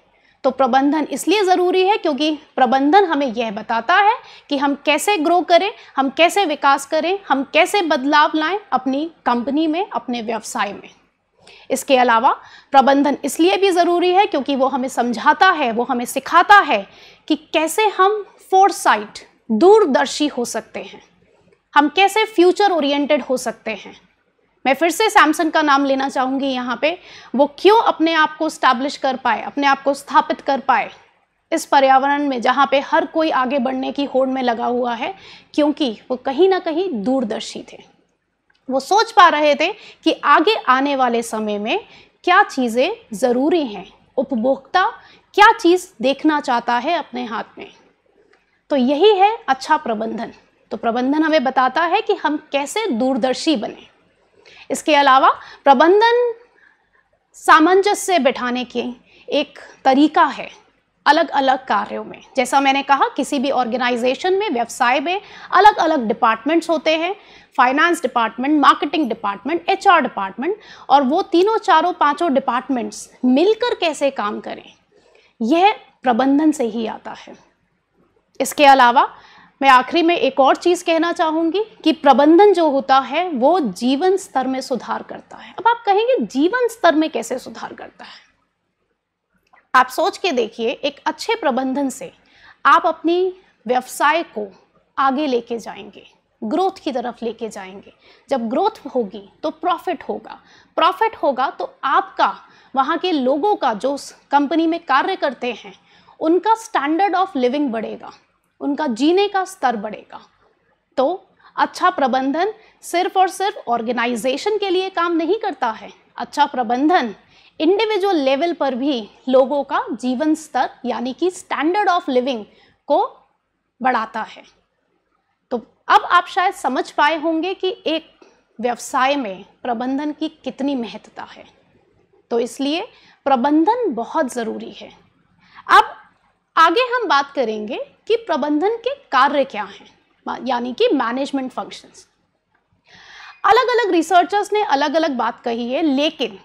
तो प्रबंधन इसलिए ज़रूरी है क्योंकि प्रबंधन हमें यह बताता है कि हम कैसे ग्रो करें हम कैसे विकास करें हम कैसे बदलाव लाएं अपनी कंपनी में अपने व्यवसाय में इसके अलावा प्रबंधन इसलिए भी ज़रूरी है क्योंकि वो हमें समझाता है वो हमें सिखाता है कि कैसे हम फोरसाइट दूरदर्शी हो सकते हैं हम कैसे फ्यूचर ओरिएंटेड हो सकते हैं मैं फिर से सैमसंग का नाम लेना चाहूँगी यहाँ पे वो क्यों अपने आप को स्टैब्लिश कर पाए अपने आप को स्थापित कर पाए इस पर्यावरण में जहाँ पे हर कोई आगे बढ़ने की होड़ में लगा हुआ है क्योंकि वो कहीं ना कहीं दूरदर्शी थे वो सोच पा रहे थे कि आगे आने वाले समय में क्या चीज़ें ज़रूरी हैं उपभोक्ता क्या चीज़ देखना चाहता है अपने हाथ में तो यही है अच्छा प्रबंधन तो प्रबंधन हमें बताता है कि हम कैसे दूरदर्शी बने इसके अलावा प्रबंधन सामंजस्य बिठाने के एक तरीका है अलग अलग कार्यों में जैसा मैंने कहा किसी भी ऑर्गेनाइजेशन में व्यवसाय में अलग अलग डिपार्टमेंट्स होते हैं finance department marketing department HR department और वो तीनों चारों पांचों डिपार्टमेंट्स मिलकर कैसे काम करें यह प्रबंधन से ही आता है इसके अलावा मैं आखिरी में एक और चीज़ कहना चाहूँगी कि प्रबंधन जो होता है वो जीवन स्तर में सुधार करता है अब आप कहेंगे जीवन स्तर में कैसे सुधार करता है आप सोच के देखिए एक अच्छे प्रबंधन से आप अपनी व्यवसाय को आगे लेके जाएंगे ग्रोथ की तरफ लेके जाएंगे जब ग्रोथ होगी तो प्रॉफिट होगा प्रॉफिट होगा तो आपका वहाँ के लोगों का जो कंपनी में कार्य करते हैं उनका स्टैंडर्ड ऑफ लिविंग बढ़ेगा उनका जीने का स्तर बढ़ेगा तो अच्छा प्रबंधन सिर्फ और सिर्फ ऑर्गेनाइजेशन के लिए काम नहीं करता है अच्छा प्रबंधन इंडिविजुअल लेवल पर भी लोगों का जीवन स्तर यानी कि स्टैंडर्ड ऑफ लिविंग को बढ़ाता है तो अब आप शायद समझ पाए होंगे कि एक व्यवसाय में प्रबंधन की कितनी महत्ता है तो इसलिए प्रबंधन बहुत ज़रूरी है अब आगे हम बात करेंगे कि प्रबंधन के कार्य क्या हैं यानी कि मैनेजमेंट फंक्शंस अलग अलग रिसर्चर्स ने अलग अलग बात कही है लेकिन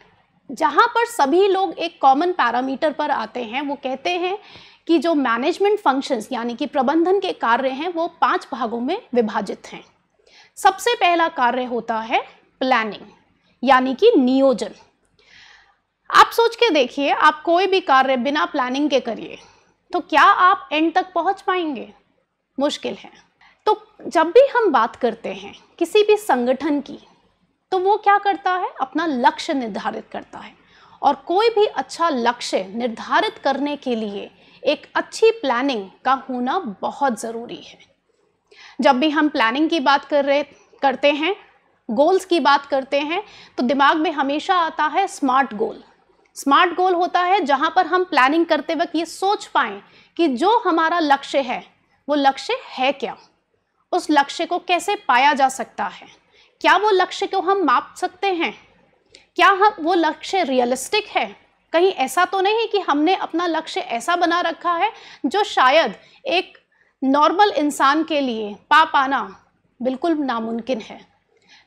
जहां पर सभी लोग एक कॉमन पैरामीटर पर आते हैं वो कहते हैं कि जो मैनेजमेंट फंक्शंस यानी कि प्रबंधन के कार्य हैं वो पांच भागों में विभाजित हैं सबसे पहला कार्य होता है प्लानिंग यानी कि नियोजन आप सोच के देखिए आप कोई भी कार्य बिना प्लानिंग के करिए तो क्या आप एंड तक पहुंच पाएंगे मुश्किल है तो जब भी हम बात करते हैं किसी भी संगठन की तो वो क्या करता है अपना लक्ष्य निर्धारित करता है और कोई भी अच्छा लक्ष्य निर्धारित करने के लिए एक अच्छी प्लानिंग का होना बहुत ज़रूरी है जब भी हम प्लानिंग की बात कर रहे करते हैं गोल्स की बात करते हैं तो दिमाग में हमेशा आता है स्मार्ट गोल स्मार्ट गोल होता है जहां पर हम प्लानिंग करते वक्त ये सोच पाए कि जो हमारा लक्ष्य है वो लक्ष्य है क्या उस लक्ष्य को कैसे पाया जा सकता है क्या वो लक्ष्य को हम माप सकते हैं क्या हम वो लक्ष्य रियलिस्टिक है कहीं ऐसा तो नहीं कि हमने अपना लक्ष्य ऐसा बना रखा है जो शायद एक नॉर्मल इंसान के लिए पा पाना बिल्कुल नामुमकिन है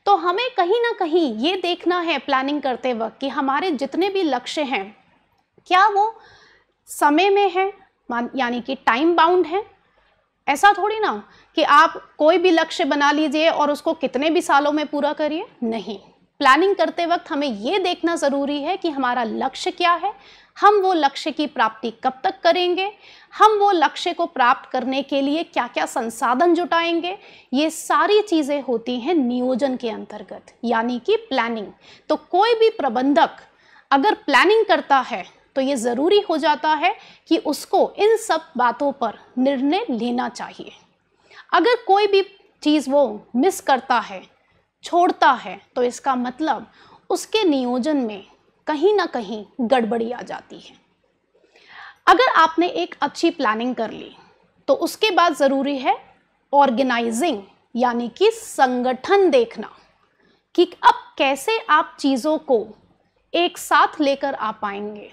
तो हमें कहीं ना कहीं ये देखना है प्लानिंग करते वक्त कि हमारे जितने भी लक्ष्य हैं क्या वो समय में है यानी कि टाइम बाउंड है ऐसा थोड़ी ना कि आप कोई भी लक्ष्य बना लीजिए और उसको कितने भी सालों में पूरा करिए नहीं प्लानिंग करते वक्त हमें ये देखना ज़रूरी है कि हमारा लक्ष्य क्या है हम वो लक्ष्य की प्राप्ति कब तक करेंगे हम वो लक्ष्य को प्राप्त करने के लिए क्या क्या संसाधन जुटाएंगे ये सारी चीज़ें होती हैं नियोजन के अंतर्गत यानी कि प्लानिंग तो कोई भी प्रबंधक अगर प्लानिंग करता है तो ये ज़रूरी हो जाता है कि उसको इन सब बातों पर निर्णय लेना चाहिए अगर कोई भी चीज़ वो मिस करता है छोड़ता है तो इसका मतलब उसके नियोजन में कहीं ना कहीं गड़बड़ी आ जाती है अगर आपने एक अच्छी प्लानिंग कर ली तो उसके बाद ज़रूरी है ऑर्गेनाइजिंग यानी कि संगठन देखना कि अब कैसे आप चीज़ों को एक साथ लेकर आ पाएंगे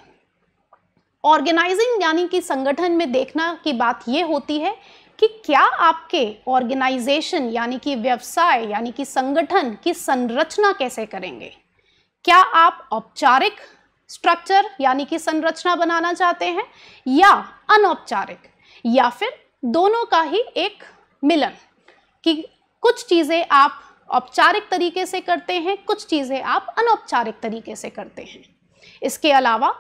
ऑर्गेनाइजिंग यानी कि संगठन में देखना की बात ये होती है कि क्या आपके ऑर्गेनाइजेशन यानी कि व्यवसाय यानी कि संगठन की संरचना कैसे करेंगे क्या आप औपचारिक स्ट्रक्चर यानी कि संरचना बनाना चाहते हैं या अनौपचारिक या फिर दोनों का ही एक मिलन कि कुछ चीज़ें आप औपचारिक तरीके से करते हैं कुछ चीज़ें आप अनौपचारिक तरीके से करते हैं इसके अलावा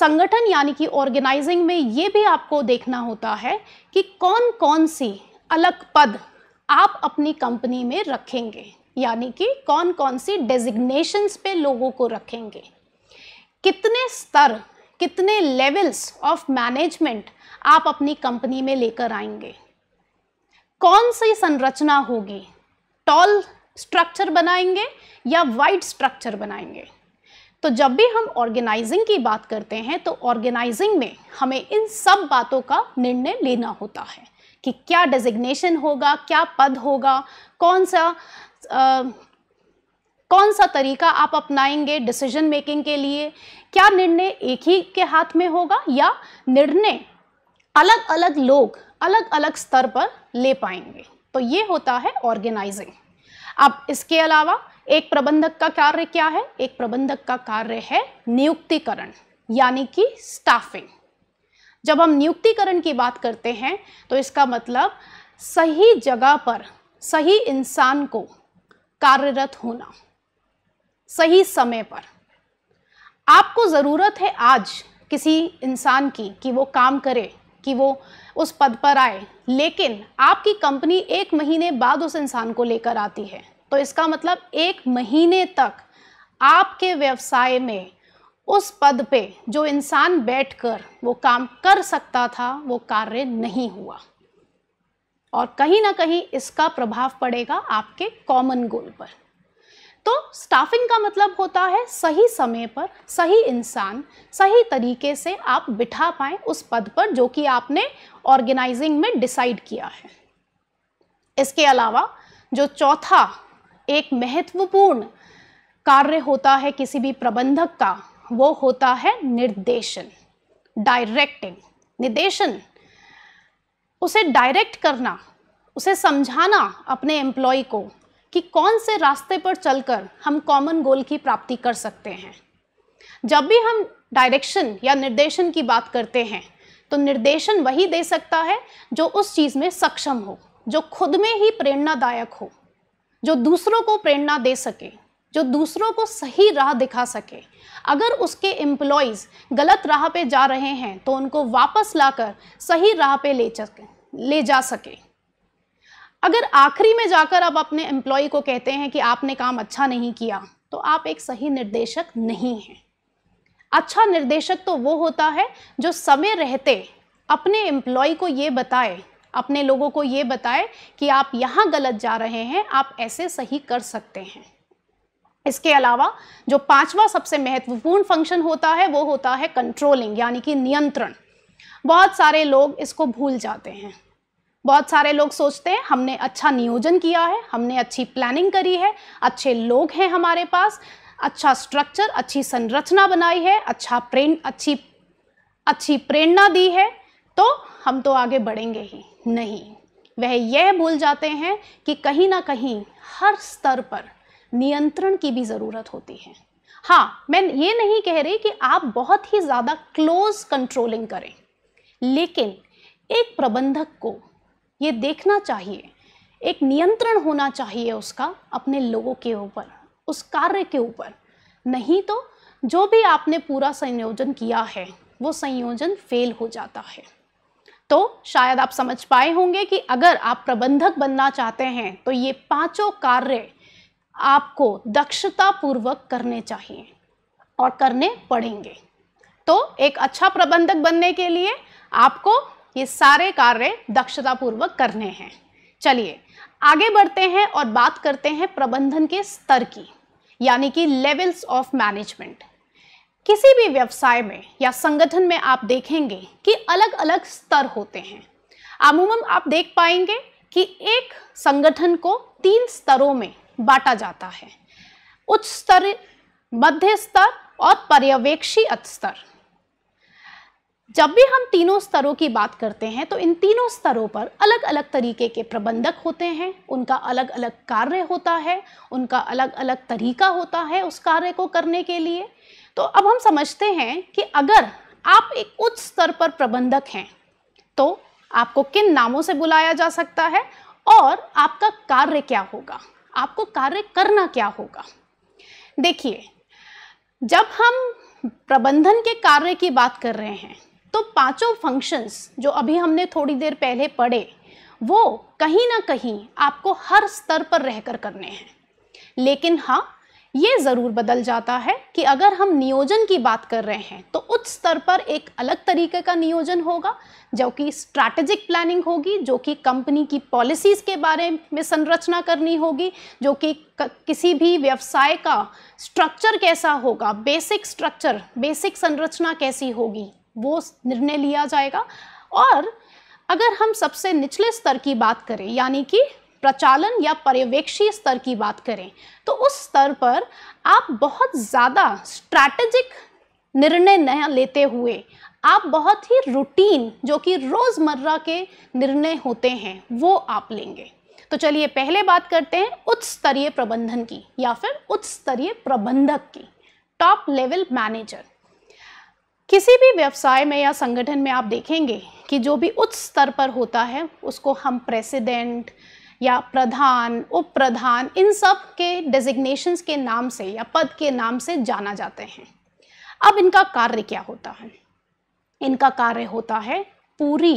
संगठन यानी कि ऑर्गेनाइजिंग में ये भी आपको देखना होता है कि कौन कौन सी अलग पद आप अपनी कंपनी में रखेंगे यानी कि कौन कौन सी डेजिग्नेशंस पे लोगों को रखेंगे कितने स्तर कितने लेवल्स ऑफ मैनेजमेंट आप अपनी कंपनी में लेकर आएंगे कौन सी संरचना होगी टॉल स्ट्रक्चर बनाएंगे या वाइड स्ट्रक्चर बनाएंगे तो जब भी हम ऑर्गेनाइजिंग की बात करते हैं तो ऑर्गेनाइजिंग में हमें इन सब बातों का निर्णय लेना होता है कि क्या डेजिग्नेशन होगा क्या पद होगा कौन सा कौन सा तरीका आप अपनाएंगे डिसीजन मेकिंग के लिए क्या निर्णय एक ही के हाथ में होगा या निर्णय अलग अलग लोग अलग अलग स्तर पर ले पाएंगे तो ये होता है ऑर्गेनाइजिंग अब इसके अलावा एक प्रबंधक का कार्य क्या है एक प्रबंधक का कार्य है नियुक्तिकरण यानी कि स्टाफिंग जब हम नियुक्तिकरण की बात करते हैं तो इसका मतलब सही जगह पर सही इंसान को कार्यरत होना सही समय पर आपको ज़रूरत है आज किसी इंसान की कि वो काम करे कि वो उस पद पर आए लेकिन आपकी कंपनी एक महीने बाद उस इंसान को लेकर आती है तो इसका मतलब एक महीने तक आपके व्यवसाय में उस पद पे जो इंसान बैठकर वो काम कर सकता था वो कार्य नहीं हुआ और कहीं ना कहीं इसका प्रभाव पड़ेगा आपके कॉमन गोल पर तो स्टाफिंग का मतलब होता है सही समय पर सही इंसान सही तरीके से आप बिठा पाए उस पद पर जो कि आपने ऑर्गेनाइजिंग में डिसाइड किया है इसके अलावा जो चौथा एक महत्वपूर्ण कार्य होता है किसी भी प्रबंधक का वो होता है निर्देशन डायरेक्टिंग निर्देशन उसे डायरेक्ट करना उसे समझाना अपने एम्प्लॉय को कि कौन से रास्ते पर चलकर हम कॉमन गोल की प्राप्ति कर सकते हैं जब भी हम डायरेक्शन या निर्देशन की बात करते हैं तो निर्देशन वही दे सकता है जो उस चीज़ में सक्षम हो जो खुद में ही प्रेरणादायक हो जो दूसरों को प्रेरणा दे सके जो दूसरों को सही राह दिखा सके अगर उसके एम्प्लॉयज़ गलत राह पे जा रहे हैं तो उनको वापस लाकर सही राह पे ले ले जा सके अगर आखिरी में जाकर आप अपने एम्प्लॉय को कहते हैं कि आपने काम अच्छा नहीं किया तो आप एक सही निर्देशक नहीं हैं अच्छा निर्देशक तो वो होता है जो समय रहते अपने एम्प्लॉय को ये बताए अपने लोगों को ये बताए कि आप यहाँ गलत जा रहे हैं आप ऐसे सही कर सकते हैं इसके अलावा जो पांचवा सबसे महत्वपूर्ण फंक्शन होता है वो होता है कंट्रोलिंग यानी कि नियंत्रण बहुत सारे लोग इसको भूल जाते हैं बहुत सारे लोग सोचते हैं हमने अच्छा नियोजन किया है हमने अच्छी प्लानिंग करी है अच्छे लोग हैं हमारे पास अच्छा स्ट्रक्चर अच्छी संरचना बनाई है अच्छा प्रेम अच्छी अच्छी प्रेरणा दी है तो हम तो आगे बढ़ेंगे ही नहीं वह यह भूल जाते हैं कि कहीं ना कहीं हर स्तर पर नियंत्रण की भी ज़रूरत होती है हाँ मैं ये नहीं कह रही कि आप बहुत ही ज़्यादा क्लोज कंट्रोलिंग करें लेकिन एक प्रबंधक को ये देखना चाहिए एक नियंत्रण होना चाहिए उसका अपने लोगों के ऊपर उस कार्य के ऊपर नहीं तो जो भी आपने पूरा संयोजन किया है वो संयोजन फेल हो जाता है तो शायद आप समझ पाए होंगे कि अगर आप प्रबंधक बनना चाहते हैं तो ये पांचों कार्य आपको दक्षतापूर्वक करने चाहिए और करने पड़ेंगे तो एक अच्छा प्रबंधक बनने के लिए आपको ये सारे कार्य दक्षतापूर्वक करने हैं चलिए आगे बढ़ते हैं और बात करते हैं प्रबंधन के स्तर की यानी कि लेवल्स ऑफ मैनेजमेंट किसी भी व्यवसाय में या संगठन में आप देखेंगे कि अलग अलग स्तर होते हैं अमूमन आप देख पाएंगे कि एक संगठन को तीन स्तरों में बांटा जाता है उच्च स्तर मध्य स्तर और पर्यवेक्षी स्तर जब भी हम तीनों स्तरों की बात करते हैं तो इन तीनों स्तरों पर अलग अलग तरीके के प्रबंधक होते हैं उनका अलग अलग कार्य होता है उनका अलग अलग तरीका होता है उस कार्य को करने के लिए तो अब हम समझते हैं कि अगर आप एक उच्च स्तर पर प्रबंधक हैं तो आपको किन नामों से बुलाया जा सकता है और आपका कार्य क्या होगा आपको कार्य करना क्या होगा देखिए जब हम प्रबंधन के कार्य की बात कर रहे हैं तो पांचों फंक्शंस जो अभी हमने थोड़ी देर पहले पढ़े वो कहीं ना कहीं आपको हर स्तर पर रहकर करने हैं लेकिन हाँ ये ज़रूर बदल जाता है कि अगर हम नियोजन की बात कर रहे हैं तो उच्च स्तर पर एक अलग तरीके का नियोजन होगा जो कि स्ट्रैटेजिक प्लानिंग होगी जो कि कंपनी की पॉलिसीज़ के बारे में संरचना करनी होगी जो कि किसी भी व्यवसाय का स्ट्रक्चर कैसा होगा बेसिक स्ट्रक्चर बेसिक संरचना कैसी होगी वो निर्णय लिया जाएगा और अगर हम सबसे निचले स्तर की बात करें यानी कि प्रचालन या पर्यवेक्षी स्तर की बात करें तो उस स्तर पर आप बहुत ज़्यादा स्ट्रैटेजिक निर्णय नया लेते हुए आप बहुत ही रूटीन जो कि रोज़मर्रा के निर्णय होते हैं वो आप लेंगे तो चलिए पहले बात करते हैं उच्च स्तरीय प्रबंधन की या फिर उच्च स्तरीय प्रबंधक की टॉप लेवल मैनेजर किसी भी व्यवसाय में या संगठन में आप देखेंगे कि जो भी उच्च स्तर पर होता है उसको हम प्रेसिडेंट या प्रधान उप प्रधान इन सब के डेजिग्नेशंस के नाम से या पद के नाम से जाना जाते हैं अब इनका कार्य क्या होता है इनका कार्य होता है पूरी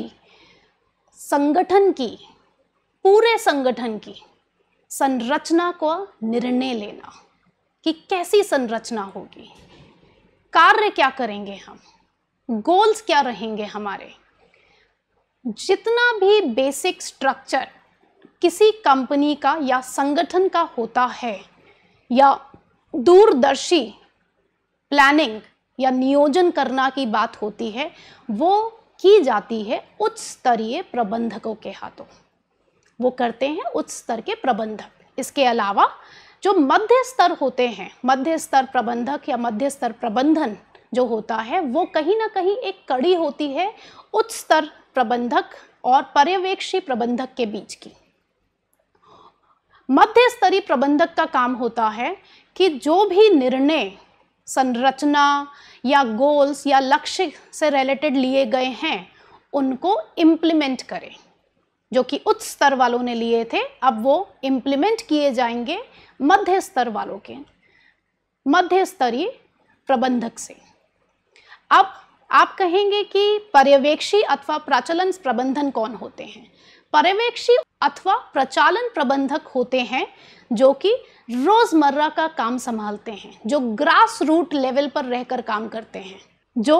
संगठन की पूरे संगठन की संरचना को निर्णय लेना कि कैसी संरचना होगी कार्य क्या करेंगे हम गोल्स क्या रहेंगे हमारे जितना भी बेसिक स्ट्रक्चर किसी कंपनी का या संगठन का होता है या दूरदर्शी प्लानिंग या नियोजन करना की बात होती है वो की जाती है उच्च स्तरीय प्रबंधकों के हाथों वो करते हैं उच्च स्तर के प्रबंधक इसके अलावा जो मध्य स्तर होते हैं मध्य स्तर प्रबंधक या मध्य स्तर प्रबंधन जो होता है वो कहीं ना कहीं एक कड़ी होती है उच्च स्तर प्रबंधक और पर्यवेक्षी प्रबंधक के बीच की मध्य स्तरीय प्रबंधक का काम होता है कि जो भी निर्णय संरचना या गोल्स या लक्ष्य से रिलेटेड लिए गए हैं उनको इम्प्लीमेंट करें जो कि उच्च स्तर वालों ने लिए थे अब वो इम्प्लीमेंट किए जाएंगे मध्य स्तर वालों के मध्य स्तरीय प्रबंधक से अब आप कहेंगे कि पर्यवेक्षी अथवा प्राचलन प्रबंधन कौन होते हैं पर्यवेक्षी अथवा प्रचालन प्रबंधक होते हैं जो कि रोज़मर्रा का काम संभालते हैं जो ग्रास रूट लेवल पर रहकर काम करते हैं जो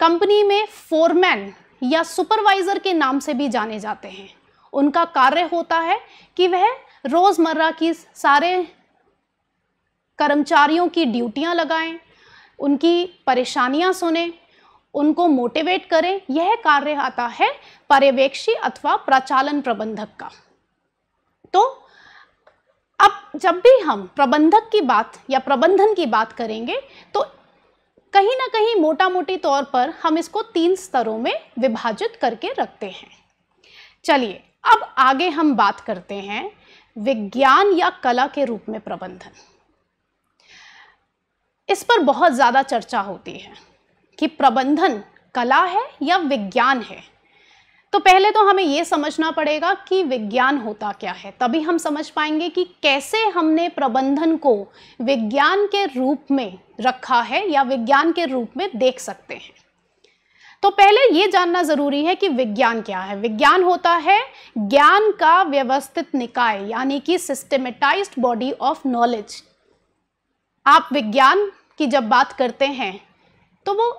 कंपनी में फोरमैन या सुपरवाइज़र के नाम से भी जाने जाते हैं उनका कार्य होता है कि वह रोज़मर्रा की सारे कर्मचारियों की ड्यूटियां लगाएं उनकी परेशानियां सुने उनको मोटिवेट करें यह कार्य आता है पर्यवेक्षी अथवा प्रचालन प्रबंधक का तो अब जब भी हम प्रबंधक की बात या प्रबंधन की बात करेंगे तो कहीं ना कहीं मोटा मोटी तौर पर हम इसको तीन स्तरों में विभाजित करके रखते हैं चलिए अब आगे हम बात करते हैं विज्ञान या कला के रूप में प्रबंधन इस पर बहुत ज़्यादा चर्चा होती है कि प्रबंधन कला है या विज्ञान है तो पहले तो हमें ये समझना पड़ेगा कि विज्ञान होता क्या है तभी हम समझ पाएंगे कि कैसे हमने प्रबंधन को विज्ञान के रूप में रखा है या विज्ञान के रूप में देख सकते हैं तो पहले ये जानना ज़रूरी है कि विज्ञान क्या है विज्ञान होता है ज्ञान का व्यवस्थित निकाय यानी कि सिस्टेमेटाइज बॉडी ऑफ नॉलेज आप विज्ञान की जब बात करते हैं तो वो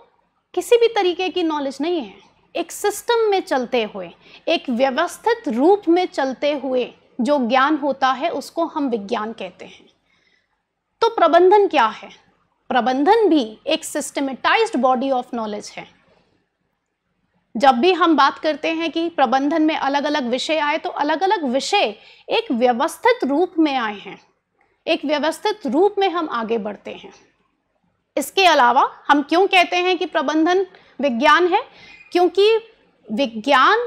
किसी भी तरीके की नॉलेज नहीं है एक सिस्टम में चलते हुए एक व्यवस्थित रूप में चलते हुए जो ज्ञान होता है उसको हम विज्ञान कहते हैं तो प्रबंधन क्या है प्रबंधन भी एक सिस्टमेटाइज्ड बॉडी ऑफ नॉलेज है जब भी हम बात करते हैं कि प्रबंधन में अलग अलग विषय आए तो अलग अलग विषय एक व्यवस्थित रूप में आए हैं एक व्यवस्थित रूप में हम आगे बढ़ते हैं इसके अलावा हम क्यों कहते हैं कि प्रबंधन विज्ञान है क्योंकि विज्ञान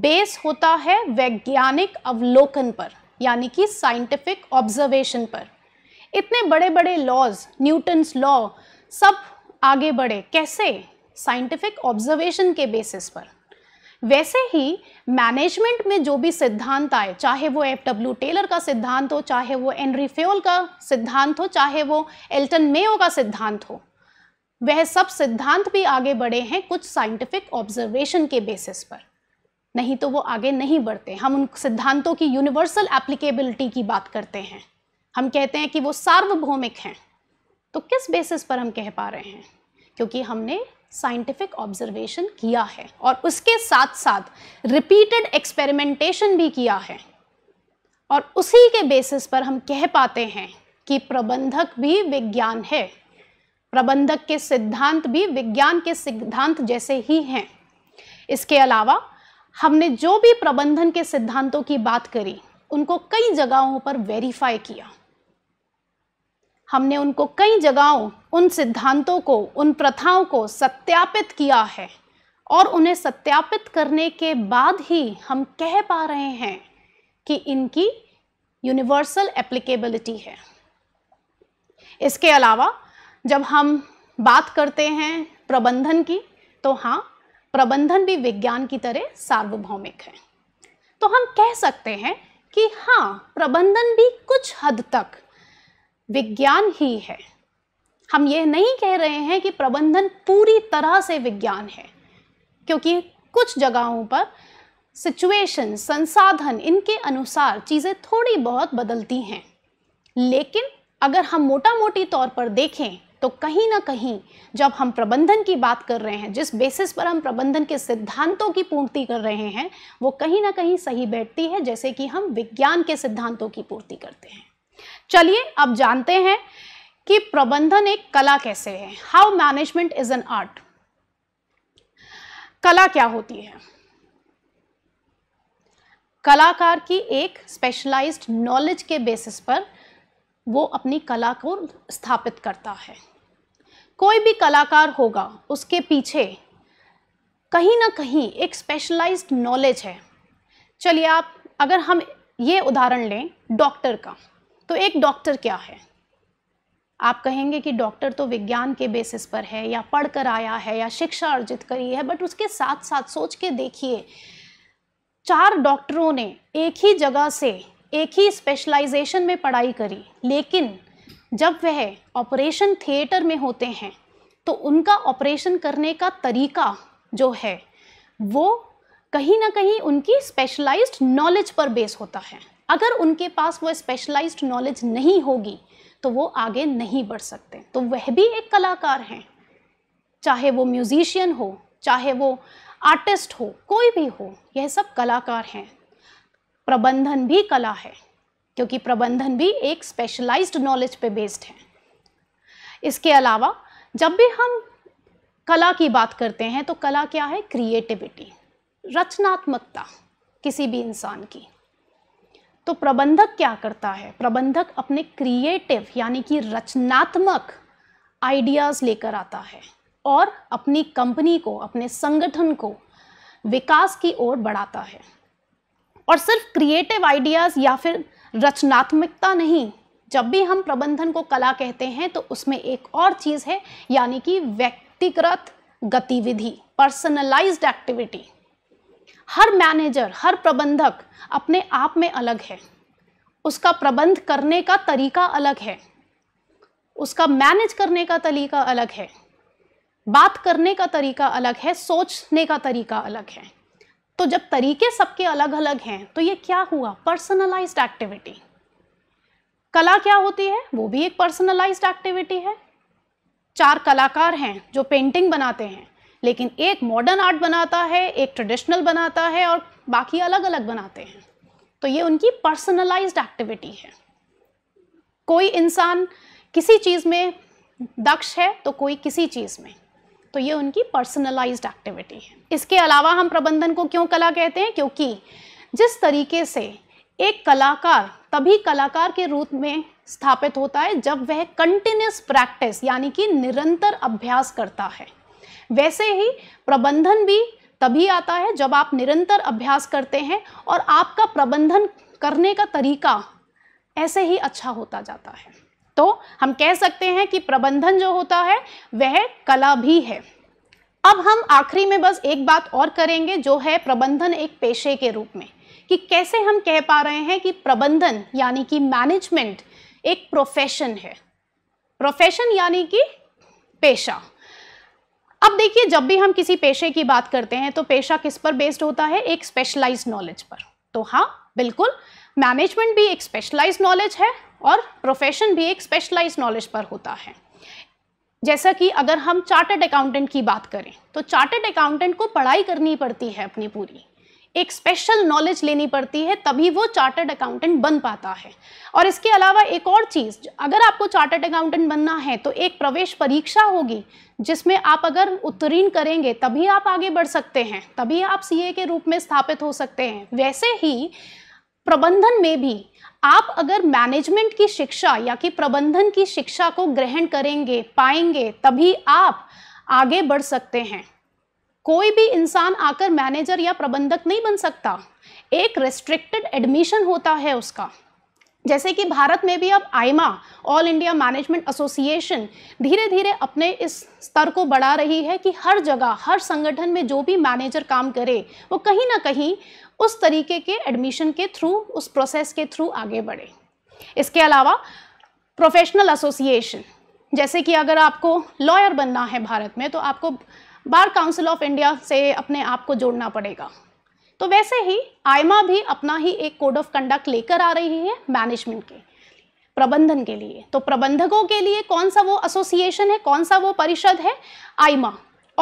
बेस होता है वैज्ञानिक अवलोकन पर यानी कि साइंटिफिक ऑब्जर्वेशन पर इतने बड़े बड़े लॉज न्यूटन्स लॉ सब आगे बढ़े कैसे साइंटिफिक ऑब्जर्वेशन के बेसिस पर वैसे ही मैनेजमेंट में जो भी सिद्धांत आए चाहे वो एफ डब्ल्यू टेलर का सिद्धांत हो चाहे वो एनरी फ्योल का सिद्धांत हो चाहे वो एल्टन मेयो का सिद्धांत हो वह सब सिद्धांत भी आगे बढ़े हैं कुछ साइंटिफिक ऑब्जर्वेशन के बेसिस पर नहीं तो वो आगे नहीं बढ़ते हम उन सिद्धांतों की यूनिवर्सल एप्लीकेबिलिटी की बात करते हैं हम कहते हैं कि वो सार्वभौमिक हैं तो किस बेसिस पर हम कह पा रहे हैं क्योंकि हमने साइंटिफिक ऑब्जर्वेशन किया है और उसके साथ साथ रिपीटेड एक्सपेरिमेंटेशन भी किया है और उसी के बेसिस पर हम कह पाते हैं कि प्रबंधक भी विज्ञान है प्रबंधक के सिद्धांत भी विज्ञान के सिद्धांत जैसे ही हैं इसके अलावा हमने जो भी प्रबंधन के सिद्धांतों की बात करी उनको कई जगहों पर वेरीफाई किया हमने उनको कई जगहों उन सिद्धांतों को उन प्रथाओं को सत्यापित किया है और उन्हें सत्यापित करने के बाद ही हम कह पा रहे हैं कि इनकी यूनिवर्सल एप्लीकेबिलिटी है इसके अलावा जब हम बात करते हैं प्रबंधन की तो हाँ प्रबंधन भी विज्ञान की तरह सार्वभौमिक है तो हम कह सकते हैं कि हाँ प्रबंधन भी कुछ हद तक विज्ञान ही है हम ये नहीं कह रहे हैं कि प्रबंधन पूरी तरह से विज्ञान है क्योंकि कुछ जगहों पर सिचुएशन संसाधन इनके अनुसार चीज़ें थोड़ी बहुत बदलती हैं लेकिन अगर हम मोटा मोटी तौर पर देखें तो कहीं ना कहीं जब हम प्रबंधन की बात कर रहे हैं जिस बेसिस पर हम प्रबंधन के सिद्धांतों की पूर्ति कर रहे हैं वो कहीं ना कहीं सही बैठती है जैसे कि हम विज्ञान के सिद्धांतों की पूर्ति करते हैं चलिए अब जानते हैं कि प्रबंधन एक कला कैसे है how management is an art कला क्या होती है कलाकार की एक स्पेशलाइज्ड नॉलेज के बेसिस पर वो अपनी कला को स्थापित करता है कोई भी कलाकार होगा उसके पीछे कहीं ना कहीं एक स्पेशलाइज्ड नॉलेज है चलिए आप अगर हम ये उदाहरण लें डॉक्टर का तो एक डॉक्टर क्या है आप कहेंगे कि डॉक्टर तो विज्ञान के बेसिस पर है या पढ़ कर आया है या शिक्षा अर्जित करी है बट उसके साथ साथ सोच के देखिए चार डॉक्टरों ने एक ही जगह से एक ही स्पेशलाइजेशन में पढ़ाई करी लेकिन जब वह ऑपरेशन थिएटर में होते हैं तो उनका ऑपरेशन करने का तरीका जो है वो कहीं ना कहीं उनकी स्पेशलाइज्ड नॉलेज पर बेस होता है अगर उनके पास वो स्पेशलाइज्ड नॉलेज नहीं होगी तो वो आगे नहीं बढ़ सकते तो वह भी एक कलाकार हैं चाहे वो म्यूजिशियन हो चाहे वो आर्टिस्ट हो कोई भी हो यह सब कलाकार हैं प्रबंधन भी कला है क्योंकि प्रबंधन भी एक स्पेशलाइज्ड नॉलेज पे बेस्ड है इसके अलावा जब भी हम कला की बात करते हैं तो कला क्या है क्रिएटिविटी रचनात्मकता किसी भी इंसान की तो प्रबंधक क्या करता है प्रबंधक अपने क्रिएटिव यानी कि रचनात्मक आइडियाज़ लेकर आता है और अपनी कंपनी को अपने संगठन को विकास की ओर बढ़ाता है और सिर्फ क्रिएटिव आइडियाज़ या फिर रचनात्मकता नहीं जब भी हम प्रबंधन को कला कहते हैं तो उसमें एक और चीज़ है यानी कि व्यक्तिगत गतिविधि पर्सनलाइज्ड एक्टिविटी हर मैनेजर हर प्रबंधक अपने आप में अलग है उसका प्रबंध करने का तरीका अलग है उसका मैनेज करने का तरीका अलग है बात करने का तरीका अलग है सोचने का तरीका अलग है तो जब तरीके सबके अलग अलग हैं तो ये क्या हुआ पर्सनलाइज्ड एक्टिविटी कला क्या होती है वो भी एक पर्सनलाइज्ड एक्टिविटी है चार कलाकार हैं जो पेंटिंग बनाते हैं लेकिन एक मॉडर्न आर्ट बनाता है एक ट्रेडिशनल बनाता है और बाकी अलग अलग बनाते हैं तो ये उनकी पर्सनलाइज्ड एक्टिविटी है कोई इंसान किसी चीज़ में दक्ष है तो कोई किसी चीज़ में तो ये उनकी पर्सनलाइज्ड एक्टिविटी है इसके अलावा हम प्रबंधन को क्यों कला कहते हैं क्योंकि जिस तरीके से एक कलाकार तभी कलाकार के रूप में स्थापित होता है जब वह कंटिन्यूस प्रैक्टिस यानी कि निरंतर अभ्यास करता है वैसे ही प्रबंधन भी तभी आता है जब आप निरंतर अभ्यास करते हैं और आपका प्रबंधन करने का तरीका ऐसे ही अच्छा होता जाता है तो हम कह सकते हैं कि प्रबंधन जो होता है वह कला भी है अब हम आखिरी में बस एक बात और करेंगे जो है प्रबंधन एक पेशे के रूप में कि कैसे हम कह पा रहे हैं कि प्रबंधन यानी कि मैनेजमेंट एक प्रोफेशन है प्रोफेशन यानी कि पेशा अब देखिए जब भी हम किसी पेशे की बात करते हैं तो पेशा किस पर बेस्ड होता है एक स्पेशलाइज नॉलेज पर तो हाँ बिल्कुल मैनेजमेंट भी एक स्पेशलाइज नॉलेज है और प्रोफेशन भी एक स्पेशलाइज नॉलेज पर होता है जैसा कि अगर हम चार्टर्ड अकाउंटेंट की बात करें तो चार्टर्ड अकाउंटेंट को पढ़ाई करनी पड़ती है अपनी पूरी एक स्पेशल नॉलेज लेनी पड़ती है तभी वो चार्टर्ड अकाउंटेंट बन पाता है और इसके अलावा एक और चीज़ अगर आपको चार्टर्ड अकाउंटेंट बनना है तो एक प्रवेश परीक्षा होगी जिसमें आप अगर उत्तीर्ण करेंगे तभी आप आगे बढ़ सकते हैं तभी आप सी के रूप में स्थापित हो सकते हैं वैसे ही प्रबंधन में भी आप अगर मैनेजमेंट की शिक्षा या कि प्रबंधन की शिक्षा को ग्रहण करेंगे पाएंगे तभी आप आगे बढ़ सकते हैं कोई भी इंसान आकर मैनेजर या प्रबंधक नहीं बन सकता एक रेस्ट्रिक्टेड एडमिशन होता है उसका जैसे कि भारत में भी अब AIMA all India management association धीरे धीरे अपने इस स्तर को बढ़ा रही है कि हर जगह हर संगठन में जो भी मैनेजर काम करे वो कहीं ना कहीं उस तरीके के एडमिशन के थ्रू उस प्रोसेस के थ्रू आगे बढ़े इसके अलावा प्रोफेशनल एसोसिएशन जैसे कि अगर आपको लॉयर बनना है भारत में तो आपको बार काउंसिल ऑफ इंडिया से अपने आप को जोड़ना पड़ेगा तो वैसे ही आयमा भी अपना ही एक कोड ऑफ कंडक्ट लेकर आ रही है मैनेजमेंट के प्रबंधन के लिए तो प्रबंधकों के लिए कौन सा वो एसोसिएशन है कौन सा वो परिषद है AIMA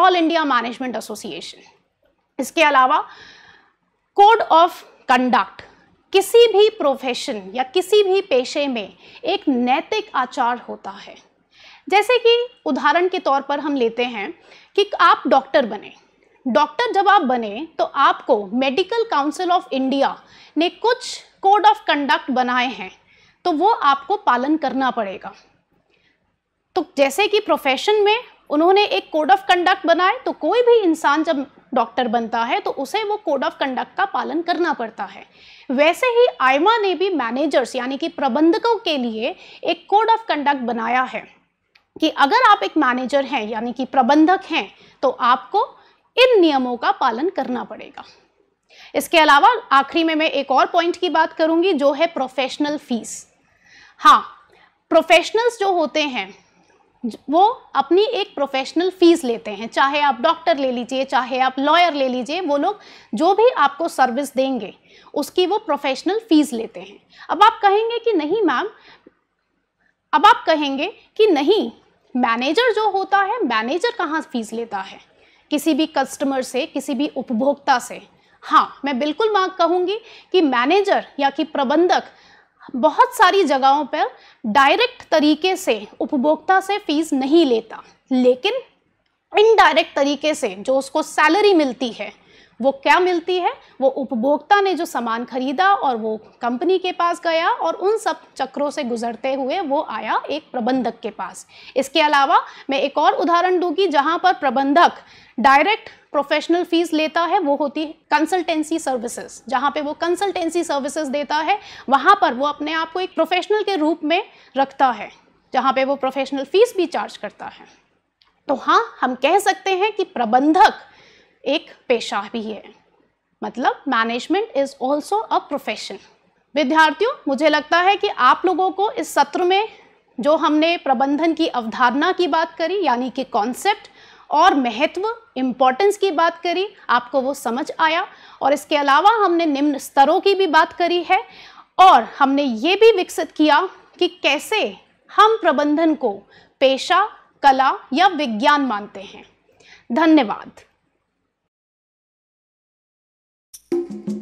all India management association इसके अलावा कोड ऑफ कंडक्ट किसी भी प्रोफेशन या किसी भी पेशे में एक नैतिक आचार होता है जैसे कि उदाहरण के तौर पर हम लेते हैं कि आप डॉक्टर बने डॉक्टर जब आप बने तो आपको मेडिकल काउंसिल ऑफ इंडिया ने कुछ कोड ऑफ कंडक्ट बनाए हैं तो वो आपको पालन करना पड़ेगा तो जैसे कि प्रोफेशन में उन्होंने एक कोड ऑफ कंडक्ट बनाए तो कोई भी इंसान जब डॉक्टर बनता है तो उसे वो कोड ऑफ कंडक्ट का पालन करना पड़ता है वैसे ही आयमा ने भी मैनेजर्स यानी कि प्रबंधकों के लिए एक कोड ऑफ कंडक्ट बनाया है कि अगर आप एक मैनेजर हैं यानी कि प्रबंधक हैं तो आपको इन नियमों का पालन करना पड़ेगा इसके अलावा आखिरी में मैं एक और पॉइंट की बात करूंगी जो है प्रोफेशनल फीस हाँ प्रोफेशनल्स जो होते हैं वो अपनी एक प्रोफेशनल फीस लेते हैं चाहे आप डॉक्टर ले लीजिए चाहे आप लॉयर ले लीजिए वो लोग जो भी आपको सर्विस देंगे उसकी वो प्रोफेशनल फीस लेते हैं अब आप कहेंगे कि नहीं मैम अब आप कहेंगे कि नहीं मैनेजर जो होता है मैनेजर कहाँ फीस लेता है किसी भी कस्टमर से किसी भी उपभोक्ता से हाँ मैं बिल्कुल मां कहूँगी कि मैनेजर या कि प्रबंधक बहुत सारी जगहों पर डायरेक्ट तरीके से उपभोक्ता से फीस नहीं लेता लेकिन इनडायरेक्ट तरीके से जो उसको सैलरी मिलती है वो क्या मिलती है वो उपभोक्ता ने जो सामान खरीदा और वो कंपनी के पास गया और उन सब चक्रों से गुजरते हुए वो आया एक प्रबंधक के पास इसके अलावा मैं एक और उदाहरण दूंगी जहाँ पर प्रबंधक डायरेक्ट प्रोफेशनल फीस लेता है वो होती है कंसल्टेंसी सर्विसेज जहाँ पे वो कंसल्टेंसी सर्विसेज देता है वहाँ पर वो अपने आप को एक प्रोफेशनल के रूप में रखता है जहाँ पे वो प्रोफेशनल फीस भी चार्ज करता है तो हाँ हम कह सकते हैं कि प्रबंधक एक पेशा भी है मतलब management is also a profession विद्यार्थियों मुझे लगता है कि आप लोगों को इस सत्र में जो हमने प्रबंधन की अवधारणा की बात करी यानी कि कॉन्सेप्ट और महत्व इम्पॉर्टेंस की बात करी आपको वो समझ आया और इसके अलावा हमने निम्न स्तरों की भी बात करी है और हमने ये भी विकसित किया कि कैसे हम प्रबंधन को पेशा कला या विज्ञान मानते हैं धन्यवाद Thank you.